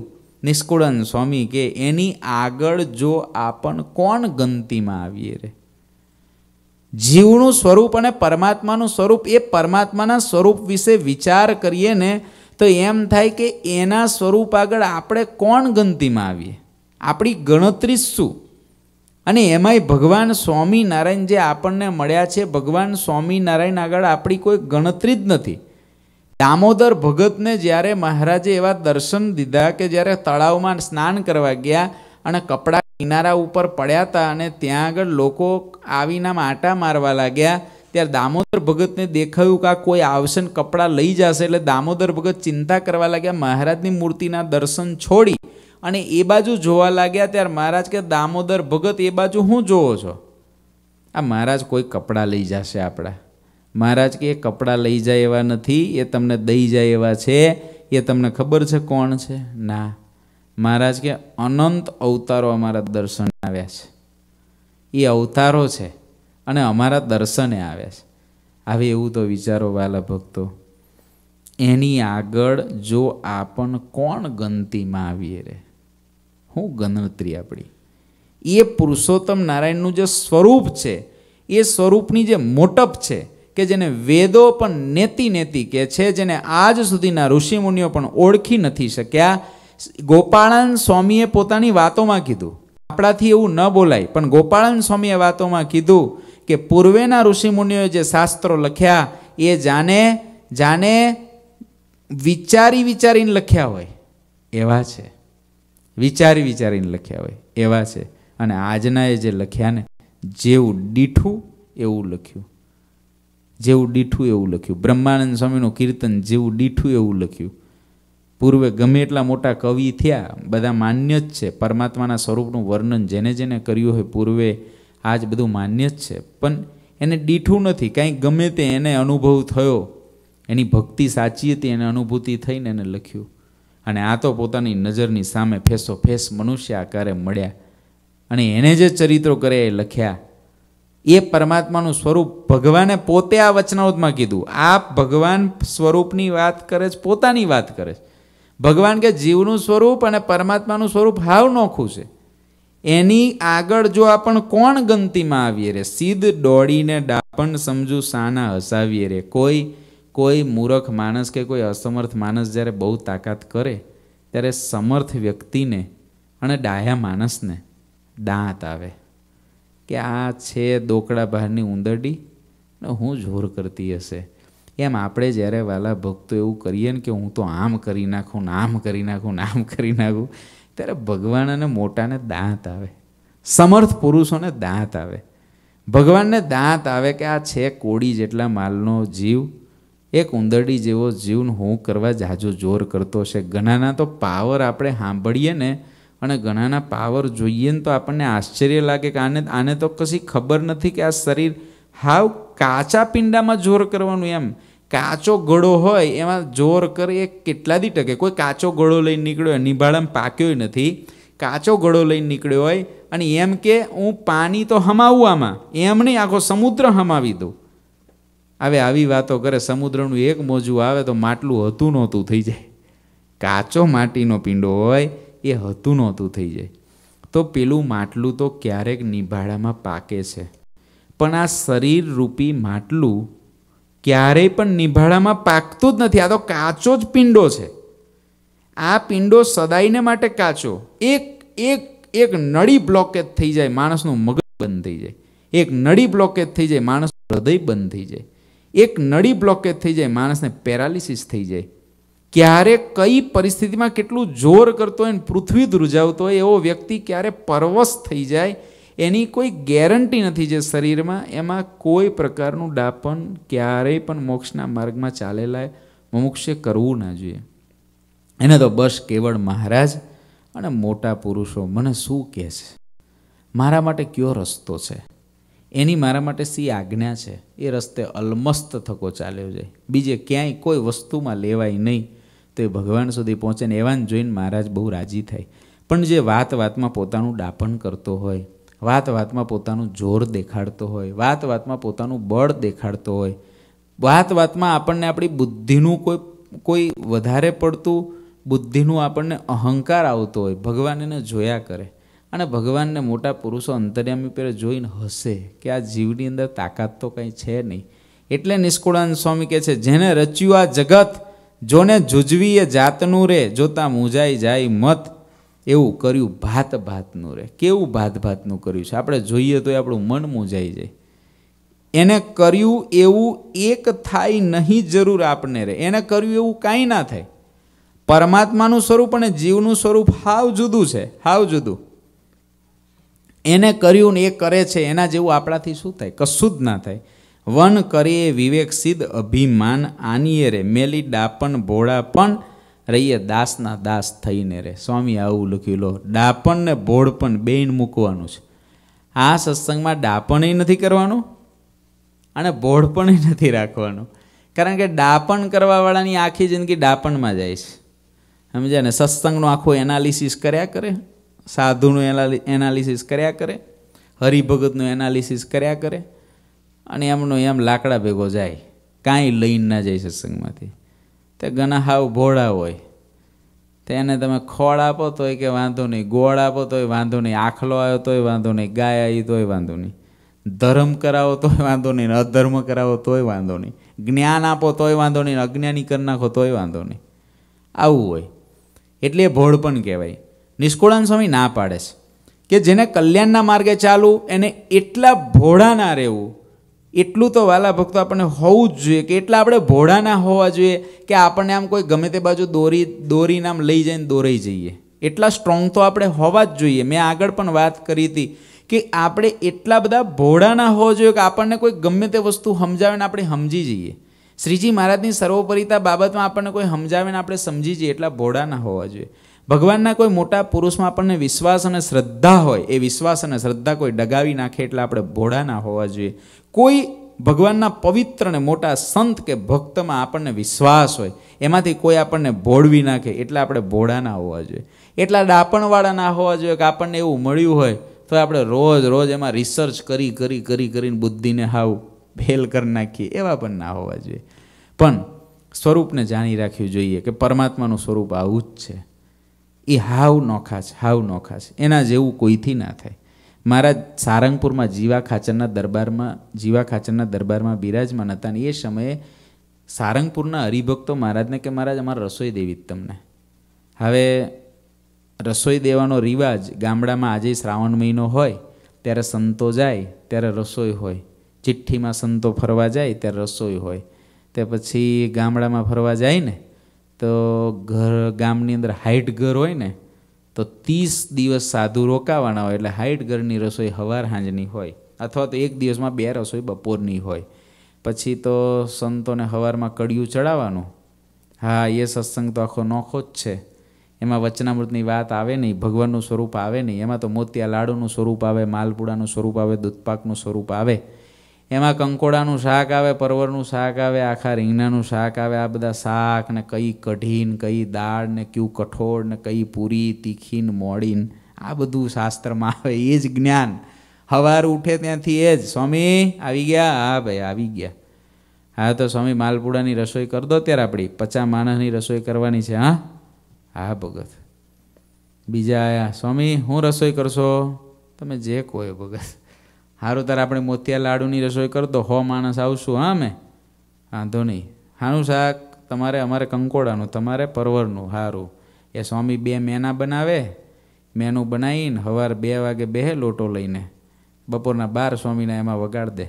[SPEAKER 1] નિષ્કુળન સ્વામી કે એની આગળ જો આપણ કોણ ગંતીમાં આવીએ રે જીવનું સ્વરૂપ અને પરમાત્માનું સ્વરૂપ એ પરમાત્માના સ્વરૂપ વિશે વિચાર કરીએ ને તો એમ થાય કે એના સ્વરૂપ આગળ આપણે કોણ ગણતીમાં આવીએ આપણી ગણતરી શું અને એમાંય ભગવાન સ્વામિનારાયણ જે આપણને મળ્યા છે ભગવાન સ્વામિનારાયણ આગળ આપણી કોઈ ગણતરી જ નથી દામોદર ભગતને જ્યારે મહારાજે એવા દર્શન દીધા કે જ્યારે તળાવમાં સ્નાન કરવા ગયા અને કપડાં કિનારા ઉપર પડ્યા હતા અને ત્યાં આગળ લોકો આવીને આટા મારવા લાગ્યા ત્યારે દામોદર ભગતને દેખાયું કે આ કોઈ આવશે ને કપડાં લઈ જશે એટલે દામોદર ભગત ચિંતા કરવા લાગ્યા મહારાજની મૂર્તિના દર્શન છોડી અને એ બાજુ જોવા લાગ્યા ત્યારે મહારાજ કે દામોદર ભગત એ બાજુ હું જોવો છો આ મહારાજ કોઈ કપડાં લઈ જશે આપણા મહારાજ કે એ કપડાં લઈ જાય એવા નથી એ તમને દઈ જાય એવા છે એ તમને ખબર છે કોણ છે ના મહારાજ કે અનંત અવતારો અમારા દર્શન આવ્યા છે એ અવતારો છે અને અમારા દર્શને આવ્યા છે આવે એવું તો વિચારો વાલા ભક્તો એની આગળ જો આપણ કોણ ગણતીમાં આવીએ રે હું ગણતરી આપણી એ પુરુષોત્તમ નારાયણનું જે સ્વરૂપ છે એ સ્વરૂપની જે મોટપ છે કે જેને વેદો પણ નેતી નેતી કે છે જેને આજ સુધીના ઋષિમુનિઓ પણ ઓળખી નથી શક્યા ગોપાળન સ્વામીએ પોતાની વાતોમાં કીધું આપણાથી એવું ન બોલાય પણ ગોપાળન સ્વામીએ વાતોમાં કીધું કે પૂર્વેના ઋષિમુનિઓએ જે શાસ્ત્રો લખ્યા એ જાને જાને વિચારી વિચારીને લખ્યા હોય એવા છે વિચારી વિચારીને લખ્યા હોય એવા છે અને આજના એ જે લખ્યા ને જેવું દીઠું એવું લખ્યું જેવું દીઠું એવું લખ્યું બ્રહ્માનંદ સ્વામીનું કીર્તન જેવું દીઠું એવું લખ્યું પૂર્વે ગમે એટલા મોટા કવિ થયા બધા માન્ય જ છે પરમાત્માના સ્વરૂપનું વર્ણન જેને જેને કર્યું હોય પૂર્વે આ જ બધું માન્ય જ છે પણ એને દીઠું નથી કાંઈ ગમે તે એને અનુભવ થયો એની ભક્તિ સાચી હતી એને અનુભૂતિ થઈને એને લખ્યું અને આ તો પોતાની નજરની સામે ફેસો ફેસ મનુષ્ય આકારે મળ્યા અને એને જે ચરિત્રો કરે એ લખ્યા એ પરમાત્માનું સ્વરૂપ ભગવાને પોતે આ વચનાવતમાં કીધું આ ભગવાન સ્વરૂપની વાત કરે છે પોતાની વાત કરે છે ભગવાન કે જીવનું સ્વરૂપ અને પરમાત્માનું સ્વરૂપ હાવ નોખું છે એની આગળ જો આપણ કોણ ગંતીમાં આવીએ રે સીધ દોડીને ડાપણ સમજુ સાના હસાવીએ રે કોઈ કોઈ મૂરખ માણસ કે કોઈ અસમર્થ માણસ જ્યારે બહુ તાકાત કરે ત્યારે સમર્થ વ્યક્તિને અને ડાયા માણસને દાંત આવે કે આ છે દોકડા બહારની ઉંદરડી ને હું જોર કરતી હશે એમ આપણે જ્યારે વાલા ભક્તો એવું કરીએ ને કે હું તો આમ કરી નાખું ને આમ કરી નાખું ને આમ કરી નાખું ત્યારે ભગવાન અને મોટાને દાંત આવે સમર્થ પુરુષોને દાંત આવે ભગવાનને દાંત આવે કે આ છે કોડી જેટલા માલનો જીવ એક ઉંદરડી જેવો જીવન હું કરવા જાજો જોર કરતો છે ઘણાના તો પાવર આપણે સાંભળીએ ને અને ઘણાના પાવર જોઈએ ને તો આપણને આશ્ચર્ય લાગે કે આને આને તો કશી ખબર નથી કે આ શરીર હાવ કાચા પિંડામાં જોર કરવાનું એમ કાચો ગળો હોય એમાં જોર કરે એ કેટલા દી ટકે કોઈ કાચો ગળો લઈને નીકળ્યો હોય નિભાળામાં પાક્યો નથી કાચો ગળો લઈને નીકળ્યો હોય અને એમ કે હું પાણી તો હમાવું આમાં એમ નહીં આખો સમુદ્ર હમાવી દઉં હવે આવી વાતો કરે સમુદ્રનું એક મોજું આવે તો માટલું હતું નહોતું થઈ જાય કાચો માટીનો પીંડો હોય એ હતું નહોતું થઈ જાય તો પેલું માટલું તો ક્યારેક નિભાળામાં પાકે છે પણ આ શરીર રૂપી માટલું ક્યારેય પણ નિભાળામાં પાકતું જ નથી આ તો કાચો જ પિંડો છે આ પિંડો સદાયને માટે કાચો એક એક એક નળી બ્લોકેજ થઈ જાય માણસનું મગજ બંધ થઈ જાય એક નળી બ્લોકેજ થઈ જાય માણસનું હૃદય બંધ થઈ જાય એક નળી બ્લોકેજ થઈ જાય માણસને પેરાલિસિસ થઈ જાય ક્યારે કઈ પરિસ્થિતિમાં કેટલું જોર કરતો હોય પૃથ્વી ધ્રુજાવતો હોય એવો વ્યક્તિ ક્યારે પરવશ થઈ જાય એની કોઈ ગેરંટી નથી જે શરીરમાં એમાં કોઈ પ્રકારનું ડાપણ ક્યારેય પણ મોક્ષના માર્ગમાં ચાલેલા મુમુક્ષે કરવું ના જોઈએ એને તો બસ કેવળ મહારાજ અને મોટા પુરુષો મને શું કહે છે મારા માટે કયો રસ્તો છે એની મારા માટે સી આજ્ઞા છે એ રસ્તે અલમસ્ત થકો ચાલ્યો જાય બીજે ક્યાંય કોઈ વસ્તુમાં લેવાય નહીં તો એ ભગવાન સુધી પહોંચે ને એવાને જોઈને મહારાજ બહુ રાજી થાય પણ જે વાત વાતમાં પોતાનું ડાપણ કરતો હોય વાત વાતમાં પોતાનું જોર દેખાડતો હોય વાત વાતમાં પોતાનું બળ દેખાડતો હોય વાત વાતમાં આપણને આપણી બુદ્ધિનું કોઈ કોઈ વધારે પડતું બુદ્ધિનું આપણને અહંકાર આવતો હોય ભગવાન એને જોયા કરે અને ભગવાનને મોટા પુરુષો અંતર્યામી પર જોઈને હસે કે આ જીવની અંદર તાકાત તો કંઈ છે નહીં એટલે નિષ્કુળાનંદ સ્વામી કહે છે જેને રચ્યું આ જગત જોને જુજવી એ જાતનું રે જોતા મૂજાઈ જાય મત એવું કર્યું ભાત ભાતનું રે કેવું ભાત ભાતનું કર્યું છે આપણે જોઈએ તો આપણું મન મૂંઝાઈ જાય એને કર્યું એવું એક થાય નહીં જરૂર આપને રે એને કર્યું એવું કાંઈ ના થાય પરમાત્માનું સ્વરૂપ અને જીવનું સ્વરૂપ હાવ જુદું છે હાવ જુદું એને કર્યું ને એ કરે છે એના જેવું આપણાથી શું થાય કશું જ ના થાય વન કરે વિવેક સિદ્ધ અભિમાન આનીએ રે મેલી ડાપણ ભોળાપણ રહીએ દાસના દાસ થઈને રહે સ્વામી આવું લખ્યું લો ડાપણ ને ભોળપણ બેન મૂકવાનું છે આ સત્સંગમાં ડાપણય નથી કરવાનું અને ભોળપણ નથી રાખવાનું કારણ કે ડાપણ કરવાવાળાની આખી જિંદગી ડાપણમાં જાય છે સમજ્યા ને સત્સંગનું આખું એનાલિસિસ કર્યા કરે સાધુનું એનાલિસિસ કર્યા કરે હરિભગતનું એનાલિસિસ કર્યા કરે અને એમનો એમ લાકડા ભેગો જાય કાંઈ લઈને ના જાય સત્સંગમાંથી તે ઘણા હાવ ભોળા હોય તેને તમે ખોળ આપો તોય કે વાંધો નહીં ગોળ આપો તોય વાંધો નહીં આખલો આવ્યો તોય વાંધો નહીં ગાય આવી તોય વાંધો નહીં ધર્મ કરાવો તોય વાંધો નહીં અધર્મ કરાવો તોય વાંધો નહીં જ્ઞાન આપો તોય વાંધો નહીં અજ્ઞાની કરી નાખો તોય વાંધો નહીં આવું હોય એટલે એ ભોળ પણ કહેવાય નિષ્કુળાન સ્વામી ના પાડે છે કે જેને કલ્યાણના માર્ગે ચાલવું એને એટલા ભોળા ના રહેવું એટલું તો વાલા ભક્તો આપણને હોવું જ જોઈએ કે એટલા આપણે ભોળા ના હોવા જોઈએ કે આપણને આમ કોઈ ગમે તે બાજુ દોરી દોરીને આમ લઈ જઈને દોરાઈ જઈએ એટલા સ્ટ્રોંગ તો આપણે હોવા જ જોઈએ મેં આગળ પણ વાત કરી હતી કે આપણે એટલા બધા ભોળા ના હોવા જોઈએ કે આપણને કોઈ ગમે તે વસ્તુ સમજાવીને આપણે સમજી જઈએ શ્રીજી મહારાજની સર્વોપરિતા બાબતમાં આપણને કોઈ સમજાવીને આપણે સમજી જઈએ એટલા ભોળા ના હોવા જોઈએ ભગવાનના કોઈ મોટા પુરુષમાં આપણને વિશ્વાસ અને શ્રદ્ધા હોય એ વિશ્વાસ અને શ્રદ્ધા કોઈ ડગાવી નાખે એટલે આપણે ભોળા ના હોવા જોઈએ કોઈ ભગવાનના પવિત્ર અને મોટા સંત કે ભક્તમાં આપણને વિશ્વાસ હોય એમાંથી કોઈ આપણને ભોળવી નાખે એટલે આપણે ભોળા ના હોવા જોઈએ એટલા ડાપણવાળા ના હોવા જોઈએ કે આપણને એવું મળ્યું હોય તો આપણે રોજ રોજ એમાં રિસર્ચ કરી કરી કરી કરીને બુદ્ધિને હાવ ફેલ કરી નાખીએ એવા પણ ના હોવા જોઈએ પણ સ્વરૂપને જાણી રાખવું જોઈએ કે પરમાત્માનું સ્વરૂપ આવું જ છે એ હાવ નોખાશ છે હાવ નોખા એના જેવું કોઈથી ના થાય મારા સારંગપુરમાં જીવા ખાચરના દરબારમાં જીવા ખાચરના દરબારમાં બિરાજમાન હતા અને એ સમયે સારંગપુરના હરિભક્તો મહારાજને કે મહારાજ અમારે રસોઈ દેવી તમને હવે રસોઈ દેવાનો રિવાજ ગામડામાં આજે શ્રાવણ મહિનો હોય ત્યારે સંતો જાય ત્યારે રસોઈ હોય ચિઠ્ઠીમાં સંતો ફરવા જાય ત્યારે રસોઈ હોય તે પછી ગામડામાં ફરવા જાય ને તો ઘર ગામની અંદર હાઈટ ઘર હોય ને તો ત્રીસ દિવસ સાધુ રોકાવાના હોય એટલે હાઈટ ઘરની રસોઈ હવાર સાંજની હોય અથવા તો એક દિવસમાં બે રસોઈ બપોરની હોય પછી તો સંતોને હવારમાં કડિયું ચડાવવાનું હા એ સત્સંગ તો આખો નોખો જ છે એમાં વચનામૃતની વાત આવે નહીં ભગવાનનું સ્વરૂપ આવે નહીં એમાં તો મોતિયા લાડુનું સ્વરૂપ આવે માલપુડાનું સ્વરૂપ આવે દૂધપાકનું સ્વરૂપ આવે એમાં કંકોડાનું શાક આવે પરવરનું શાક આવે આખા રીંગણાનું શાક આવે આ બધા શાક ને કઈ કઢીન કઈ દાળ ને ક્યુ કઠોળ ને કઈ પૂરી તીખીને મોડીન આ બધું શાસ્ત્રમાં આવે એ જ જ્ઞાન હવાર ઉઠે ત્યાંથી એ જ સ્વામી આવી ગયા હા ભાઈ આવી ગયા હા તો સ્વામી માલપુડાની રસોઈ કર દો ત્યારે આપણી પચા માણસની રસોઈ કરવાની છે હા હા ભગત બીજા આયા સ્વામી હું રસોઈ કરશો તમે જે કહો ભગત સારું તારે આપણે મોતિયા લાડુની રસોઈ કરતો હો માણસ આવશું હા મેં વાંધો નહીં હાનું શાક તમારે અમારે કંકોડાનું તમારે પરવરનું સારું એ સ્વામી બે મેના બનાવે મેનું બનાવીને સવારે બે વાગે બે લોટો લઈને બપોરના બાર સ્વામીના એમાં વગાડ દે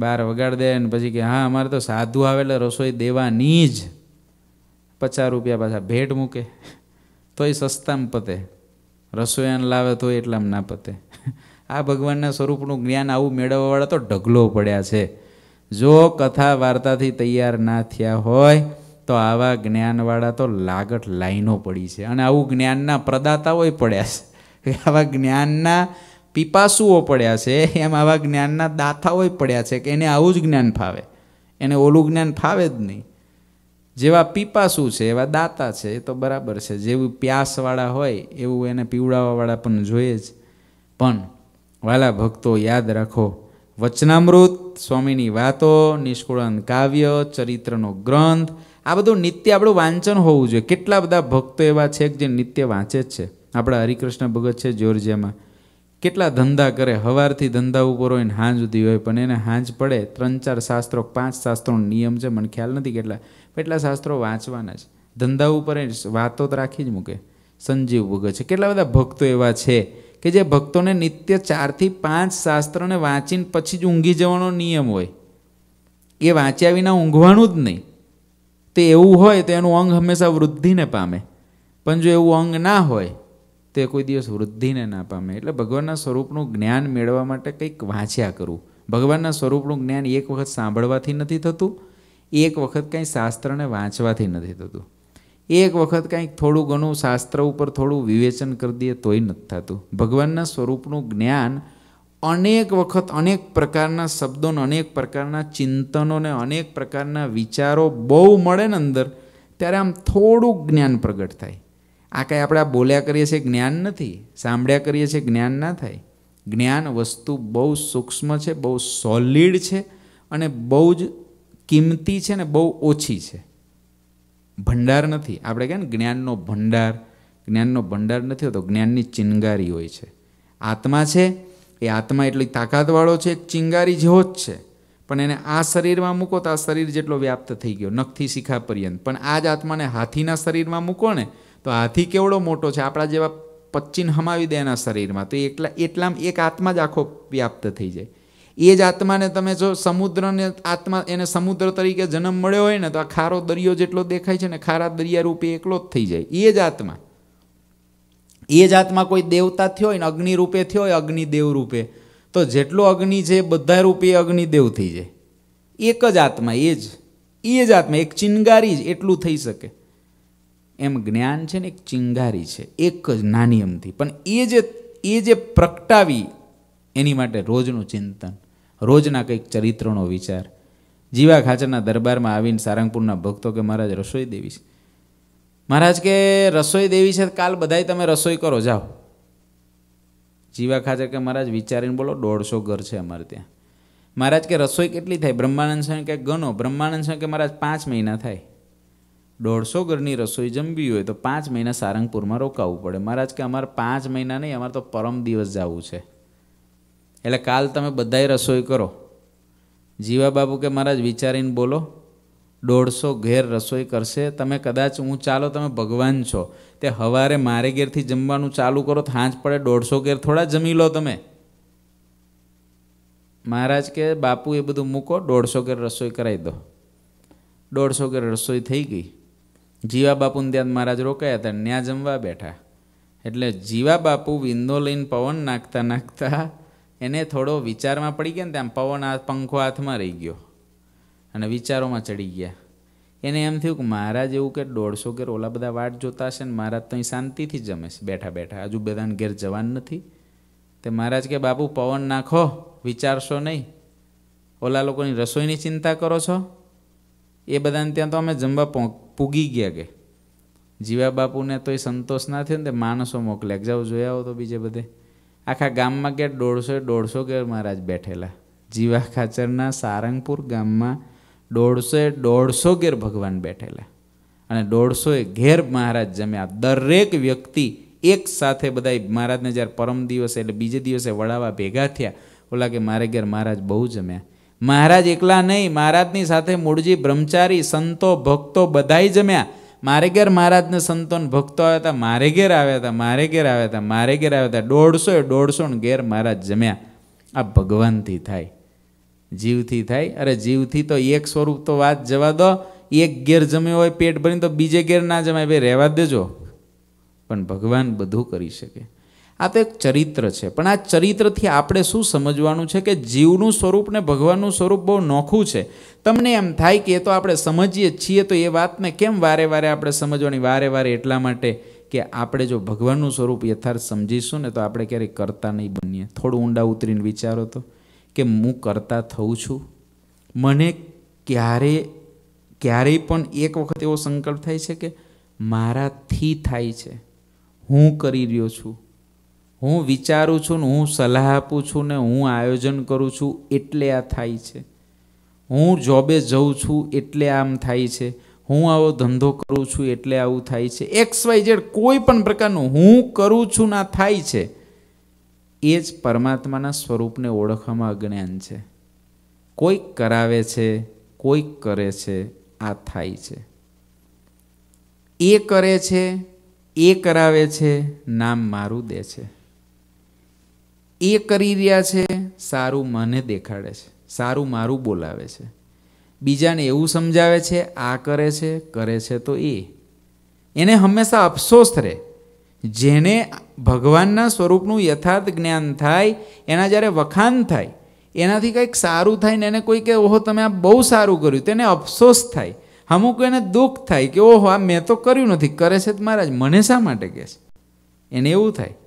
[SPEAKER 1] બાર વગાડ દે ને પછી કે હા અમારે તો સાધુ આવેલા રસોઈ દેવાની જ પચાસ રૂપિયા પાછા ભેટ મૂકે તોય સસ્તામાં પતે રસોઈયાને લાવે તોય એટલામાં ના પતે આ ભગવાનના સ્વરૂપનું જ્ઞાન આવું મેળવવાવાળા તો ઢગલો પડ્યા છે જો કથા વાર્તાથી તૈયાર ના થયા હોય તો આવા જ્ઞાનવાળા તો લાગટ લાઈનો પડી છે અને આવું જ્ઞાનના પ્રદાતાઓય પડ્યા છે આવા જ્ઞાનના પીપાસુઓ પડ્યા છે એમ આવા જ્ઞાનના દાતાઓય પડ્યા છે કે એને આવું જ જ્ઞાન ફાવે એને ઓલું જ્ઞાન ફાવે જ નહીં જેવા પીપાસુ છે એવા દાતા છે એ તો બરાબર છે જેવું પ્યાસવાળા હોય એવું એને પીવડાવવાવાળા પણ જોઈએ જ પણ વાલા ભક્તો યાદ રાખો વચનામૃત સ્વામીની વાતો નિષ્કુળન કાવ્ય ચરિત્રનો ગ્રંથ આ બધું નિત્ય આપણું વાંચન હોવું જોઈએ કેટલા બધા ભક્તો એવા છે કે જે નિત્ય વાંચે જ છે આપણા હરિકૃષ્ણ ભગત છે જ્યોર્જિયામાં કેટલા ધંધા કરે હવારથી ધંધા ઉપર હોય ને હાંજ સુધી હોય પણ એને હાંજ પડે ત્રણ ચાર શાસ્ત્રો પાંચ શાસ્ત્રોનો નિયમ છે મને ખ્યાલ નથી કેટલા એટલા શાસ્ત્રો વાંચવાના જ ધંધા ઉપર વાતો તો રાખી જ મૂકે સંજીવ ભગત છે કેટલા બધા ભક્તો એવા છે કે જે ભક્તોને નિત્ય ચારથી પાંચ શાસ્ત્રને વાંચીને પછી જ ઊંઘી જવાનો નિયમ હોય એ વાંચ્યા વિના ઊંઘવાનું જ નહીં તે એવું હોય તો એનું અંગ હંમેશા વૃદ્ધિને પામે પણ જો એવું અંગ ના હોય તે કોઈ દિવસ વૃદ્ધિને ના પામે એટલે ભગવાનના સ્વરૂપનું જ્ઞાન મેળવવા માટે કંઈક વાંચ્યા કરવું ભગવાનના સ્વરૂપનું જ્ઞાન એક વખત સાંભળવાથી નથી થતું એક વખત કંઈ શાસ્ત્રને વાંચવાથી નથી થતું એક વખત કાંઈક થોડું ઘણું શાસ્ત્ર ઉપર થોડું વિવેચન કરી દઈએ તોય નથી થતું ભગવાનના સ્વરૂપનું જ્ઞાન અનેક વખત અનેક પ્રકારના શબ્દોને અનેક પ્રકારના ચિંતનોને અનેક પ્રકારના વિચારો બહુ મળે ને અંદર ત્યારે આમ થોડુંક જ્ઞાન પ્રગટ થાય આ કાંઈ આપણે બોલ્યા કરીએ છીએ જ્ઞાન નથી સાંભળ્યા કરીએ છીએ જ્ઞાન ના થાય જ્ઞાન વસ્તુ બહુ સૂક્ષ્મ છે બહુ સોલિડ છે અને બહુ જ કિંમતી છે ને બહુ ઓછી છે ભંડાર નથી આપણે કહે ને જ્ઞાનનો ભંડાર જ્ઞાનનો ભંડાર નથી હોતો જ્ઞાનની ચિંગારી હોય છે આત્મા છે એ આત્મા એટલી તાકાતવાળો છે એક ચિંગારી જેવો જ છે પણ એને આ શરીરમાં મૂકો તો આ શરીર જેટલો વ્યાપ્ત થઈ ગયો નખથી શિખા પર્યંત પણ આ જ આત્માને હાથીના શરીરમાં મૂકો ને તો હાથી કેવડો મોટો છે આપણા જેવા પચ્ચીન હમાવી દે એના શરીરમાં તો એટલા એટલામાં એક આત્મા જ આખો વ્યાપ્ત થઈ જાય એ જ આત્માને તમે જો સમુદ્રને આત્મા એને સમુદ્ર તરીકે જન્મ મળ્યો હોય ને તો આ ખારો દરિયો જેટલો દેખાય છે ને ખારા દરિયા રૂપે એકલો જ થઈ જાય એ જ આત્મા એ જ આત્મા કોઈ દેવતા થયો હોય ને અગ્નિ રૂપે થયો હોય અગ્નિદેવ રૂપે તો જેટલો અગ્નિ છે બધા રૂપે અગ્નિદેવ થઈ જાય એક જ આત્મા એ જ એ જ આત્મા એક ચિંગારી જ એટલું થઈ શકે એમ જ્ઞાન છે ને એક ચિંગારી છે એક જ નાની એમથી પણ એ જે એ જે પ્રગટાવી એની માટે રોજનું ચિંતન રોજના કંઈક ચરિત્રનો વિચાર જીવા ખાચરના દરબારમાં આવીને સારંગપુરના ભક્તો કે મહારાજ રસોઈ દેવી છે મહારાજ કે રસોઈ દેવી છે કાલ બધાય તમે રસોઈ કરો જાઓ જીવા ખાચર કે મહારાજ વિચારીને બોલો દોઢસો ઘર છે અમારે ત્યાં મહારાજ કે રસોઈ કેટલી થાય બ્રહ્માનંદ સ્વામી કે ગણો બ્રહ્માનંદ સ્વામી કે મહારાજ પાંચ મહિના થાય દોઢસો ઘરની રસોઈ જમવી હોય તો પાંચ મહિના સારંગપુરમાં રોકાવું પડે મહારાજ કે અમારે પાંચ મહિના નહીં અમારે તો પરમ દિવસ જવું છે એટલે કાલ તમે બધાય રસોઈ કરો જીવા બાપુ કે મહારાજ વિચારીને બોલો દોઢસો ઘેર રસોઈ કરશે તમે કદાચ હું ચાલો તમે ભગવાન છો તે સવારે મારે ઘેરથી જમવાનું ચાલુ કરો તો હાંજ પડે દોઢસો ઘેર થોડા જમી લો તમે મહારાજ કે બાપુ એ બધું મૂકો દોઢસો ઘેર રસોઈ કરાવી દો દોઢસો ઘેર રસોઈ થઈ ગઈ જીવા બાપુને ત્યાં મહારાજ રોકાયા હતા ત્યાં જમવા બેઠા એટલે જીવા બાપુ વિંદો લઈને પવન નાખતા નાખતા એને થોડો વિચારમાં પડી ગયો ને ત્યાં પવન આ પંખો હાથમાં રહી ગયો અને વિચારોમાં ચડી ગયા એને એમ થયું કે મારા જેવું કે દોઢસો ઘેર ઓલા બધા વાટ જોતા હશે ને મહારાજ તો અહીં શાંતિથી જમે છે બેઠા બેઠા હજુ બધાને ઘેર જવાનું નથી તે મહારાજ કે બાપુ પવન નાખો વિચારશો નહીં ઓલા લોકોની રસોઈની ચિંતા કરો છો એ બધાને ત્યાં તો અમે જમવા પૂગી ગયા કે જીવા બાપુને તો એ સંતોષ ના થયો ને તે માણસો મોકલ્યા જાઓ જોયા હો તો બીજે બધે આખા ગામમાં ઘેર દોઢસો દોઢસો ઘેર મહારાજ બેઠેલા જીવા ખાચરના સારંગપુર ગામમાં દોઢસો દોઢસો ઘેર ભગવાન બેઠેલા અને દોઢસોએ ઘેર મહારાજ જમ્યા દરેક વ્યક્તિ એક સાથે બધા મહારાજને જ્યારે પરમ દિવસે એટલે બીજે દિવસે વળાવા ભેગા થયા ઓલા કે મારે ઘેર મહારાજ બહુ જમ્યા મહારાજ એકલા નહીં મહારાજની સાથે મૂળજી બ્રહ્મચારી સંતો ભક્તો બધાય જમ્યા મારે ઘેર મહારાજને સંતોન ભક્તો આવ્યા હતા મારે ઘેર આવ્યા હતા મારે ઘેર આવ્યા હતા મારે ઘેર આવ્યા હતા દોઢસો એ દોઢસો ને ઘેર મહારાજ જમ્યા આ ભગવાનથી થાય જીવથી થાય અરે જીવથી તો એક સ્વરૂપ તો વાત જવા દો એક ઘેર જમ્યો હોય પેટ ભરીને તો બીજે ઘેર ના જમાય ભાઈ રહેવા દેજો પણ ભગવાન બધું કરી શકે આ તો એક ચરિત્ર છે પણ આ ચરિત્રથી આપણે શું સમજવાનું છે કે જીવનું સ્વરૂપ ને ભગવાનનું સ્વરૂપ બહુ નોખું છે તમને એમ થાય કે એ તો આપણે સમજીએ છીએ તો એ વાતને કેમ વારે વારે આપણે સમજવાની વારે વારે એટલા માટે કે આપણે જો ભગવાનનું સ્વરૂપ યથાર્થ સમજીશું ને તો આપણે ક્યારેય કરતા નહીં બનીએ થોડું ઊંડા ઉતરીને વિચારો તો કે હું કરતા થઉં છું મને ક્યારે ક્યારેય પણ એક વખત એવો સંકલ્પ થાય છે કે મારાથી થાય છે હું કરી રહ્યો છું હું વિચારું છું ને હું સલાહ આપું છું ને હું આયોજન કરું છું એટલે આ થાય છે હું જોબે જઉં છું એટલે આમ થાય છે હું આવો ધંધો કરું છું એટલે આવું થાય છે એક્સ વાય ઝેડ કોઈ પણ પ્રકારનું હું કરું છું ના થાય છે એ જ પરમાત્માના સ્વરૂપને ઓળખવામાં અજ્ઞાન છે કોઈક કરાવે છે કોઈક કરે છે આ થાય છે એ કરે છે એ કરાવે છે નામ મારું દે છે એ કરી રહ્યા છે સારું મને દેખાડે છે સારું મારું બોલાવે છે બીજાને એવું સમજાવે છે આ કરે છે કરે છે તો એ એને હંમેશા અફસોસ રહે જેને ભગવાનના સ્વરૂપનું યથાર્થ જ્ઞાન થાય એના જ્યારે વખાન થાય એનાથી કંઈક સારું થાય ને એને કોઈ કે ઓહો તમે આ બહુ સારું કર્યું તેને અફસોસ થાય અમુક એને દુઃખ થાય કે ઓહો આ મેં તો કર્યું નથી કરે છે તો મહારાજ મને શા માટે કહે છે એને એવું થાય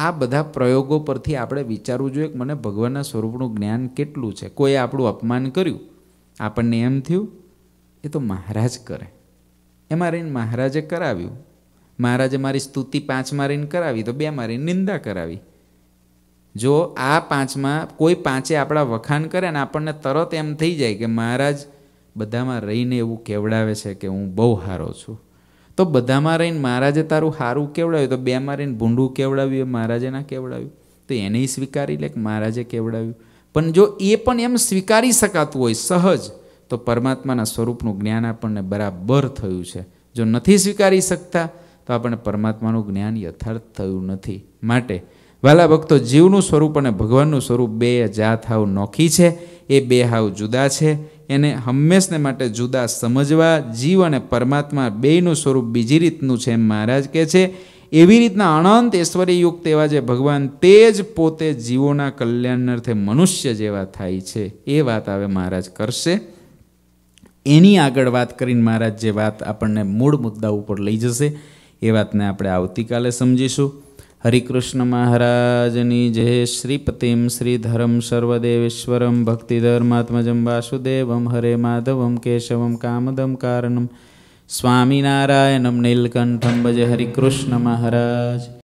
[SPEAKER 1] આ બધા પ્રયોગો પરથી આપણે વિચારવું જોઈએ કે મને ભગવાનના સ્વરૂપનું જ્ઞાન કેટલું છે કોઈ આપણું અપમાન કર્યું આપણને એમ થયું એ તો મહારાજ કરે એમાં રહીને મહારાજે કરાવ્યું મહારાજે મારી સ્તુતિ પાંચ મારીને કરાવી તો બે મારી નિંદા કરાવી જો આ પાંચમાં કોઈ પાંચે આપણા વખાણ કરે ને આપણને તરત એમ થઈ જાય કે મહારાજ બધામાં રહીને એવું કેવડાવે છે કે હું બહુ સારો છું તો બધામાં રહીને મહારાજે તારું સારું કેવડાવ્યું તો બેમાં રહીને ભૂંડું કેવડાવ્યું એ મહારાજે ના કેવડાવ્યું તો એને સ્વીકારી લે કે મહારાજે કેવડાવ્યું પણ જો એ પણ એમ સ્વીકારી શકાતું હોય સહજ તો પરમાત્માના સ્વરૂપનું જ્ઞાન આપણને બરાબર થયું છે જો નથી સ્વીકારી શકતા તો આપણે પરમાત્માનું જ્ઞાન યથાર્થ થયું નથી માટે વાલા ભક્તો જીવનું સ્વરૂપ અને ભગવાનનું સ્વરૂપ બે જાત હાવ નોખી છે એ બે હાવ જુદા છે એને હંમેશને માટે જુદા સમજવા જીવ અને પરમાત્મા બેયનું સ્વરૂપ બીજી રીતનું છે એમ મહારાજ કહે છે એવી રીતના અનંત ઐશ્વર્યયુક્ત એવા જે ભગવાન તે જ પોતે જીવોના કલ્યાણ અર્થે મનુષ્ય જેવા થાય છે એ વાત હવે મહારાજ કરશે એની આગળ વાત કરીને મહારાજ જે વાત આપણને મૂળ મુદ્દા ઉપર લઈ જશે એ વાતને આપણે આવતીકાલે સમજીશું હરિકૃષ્ણ મહારાજની જય શ્રીપતિમ શ્રીધરમ સર્વદેવેશ્વરમ ભક્તિધર્માત્મજમ વાસુદેવમ હરે માધવમ કેશવમ કામદમ કારણમ સ્વામિનારાયણમ નીલકંઠમ ભજે હરિકૃષ્ણ મહારાજ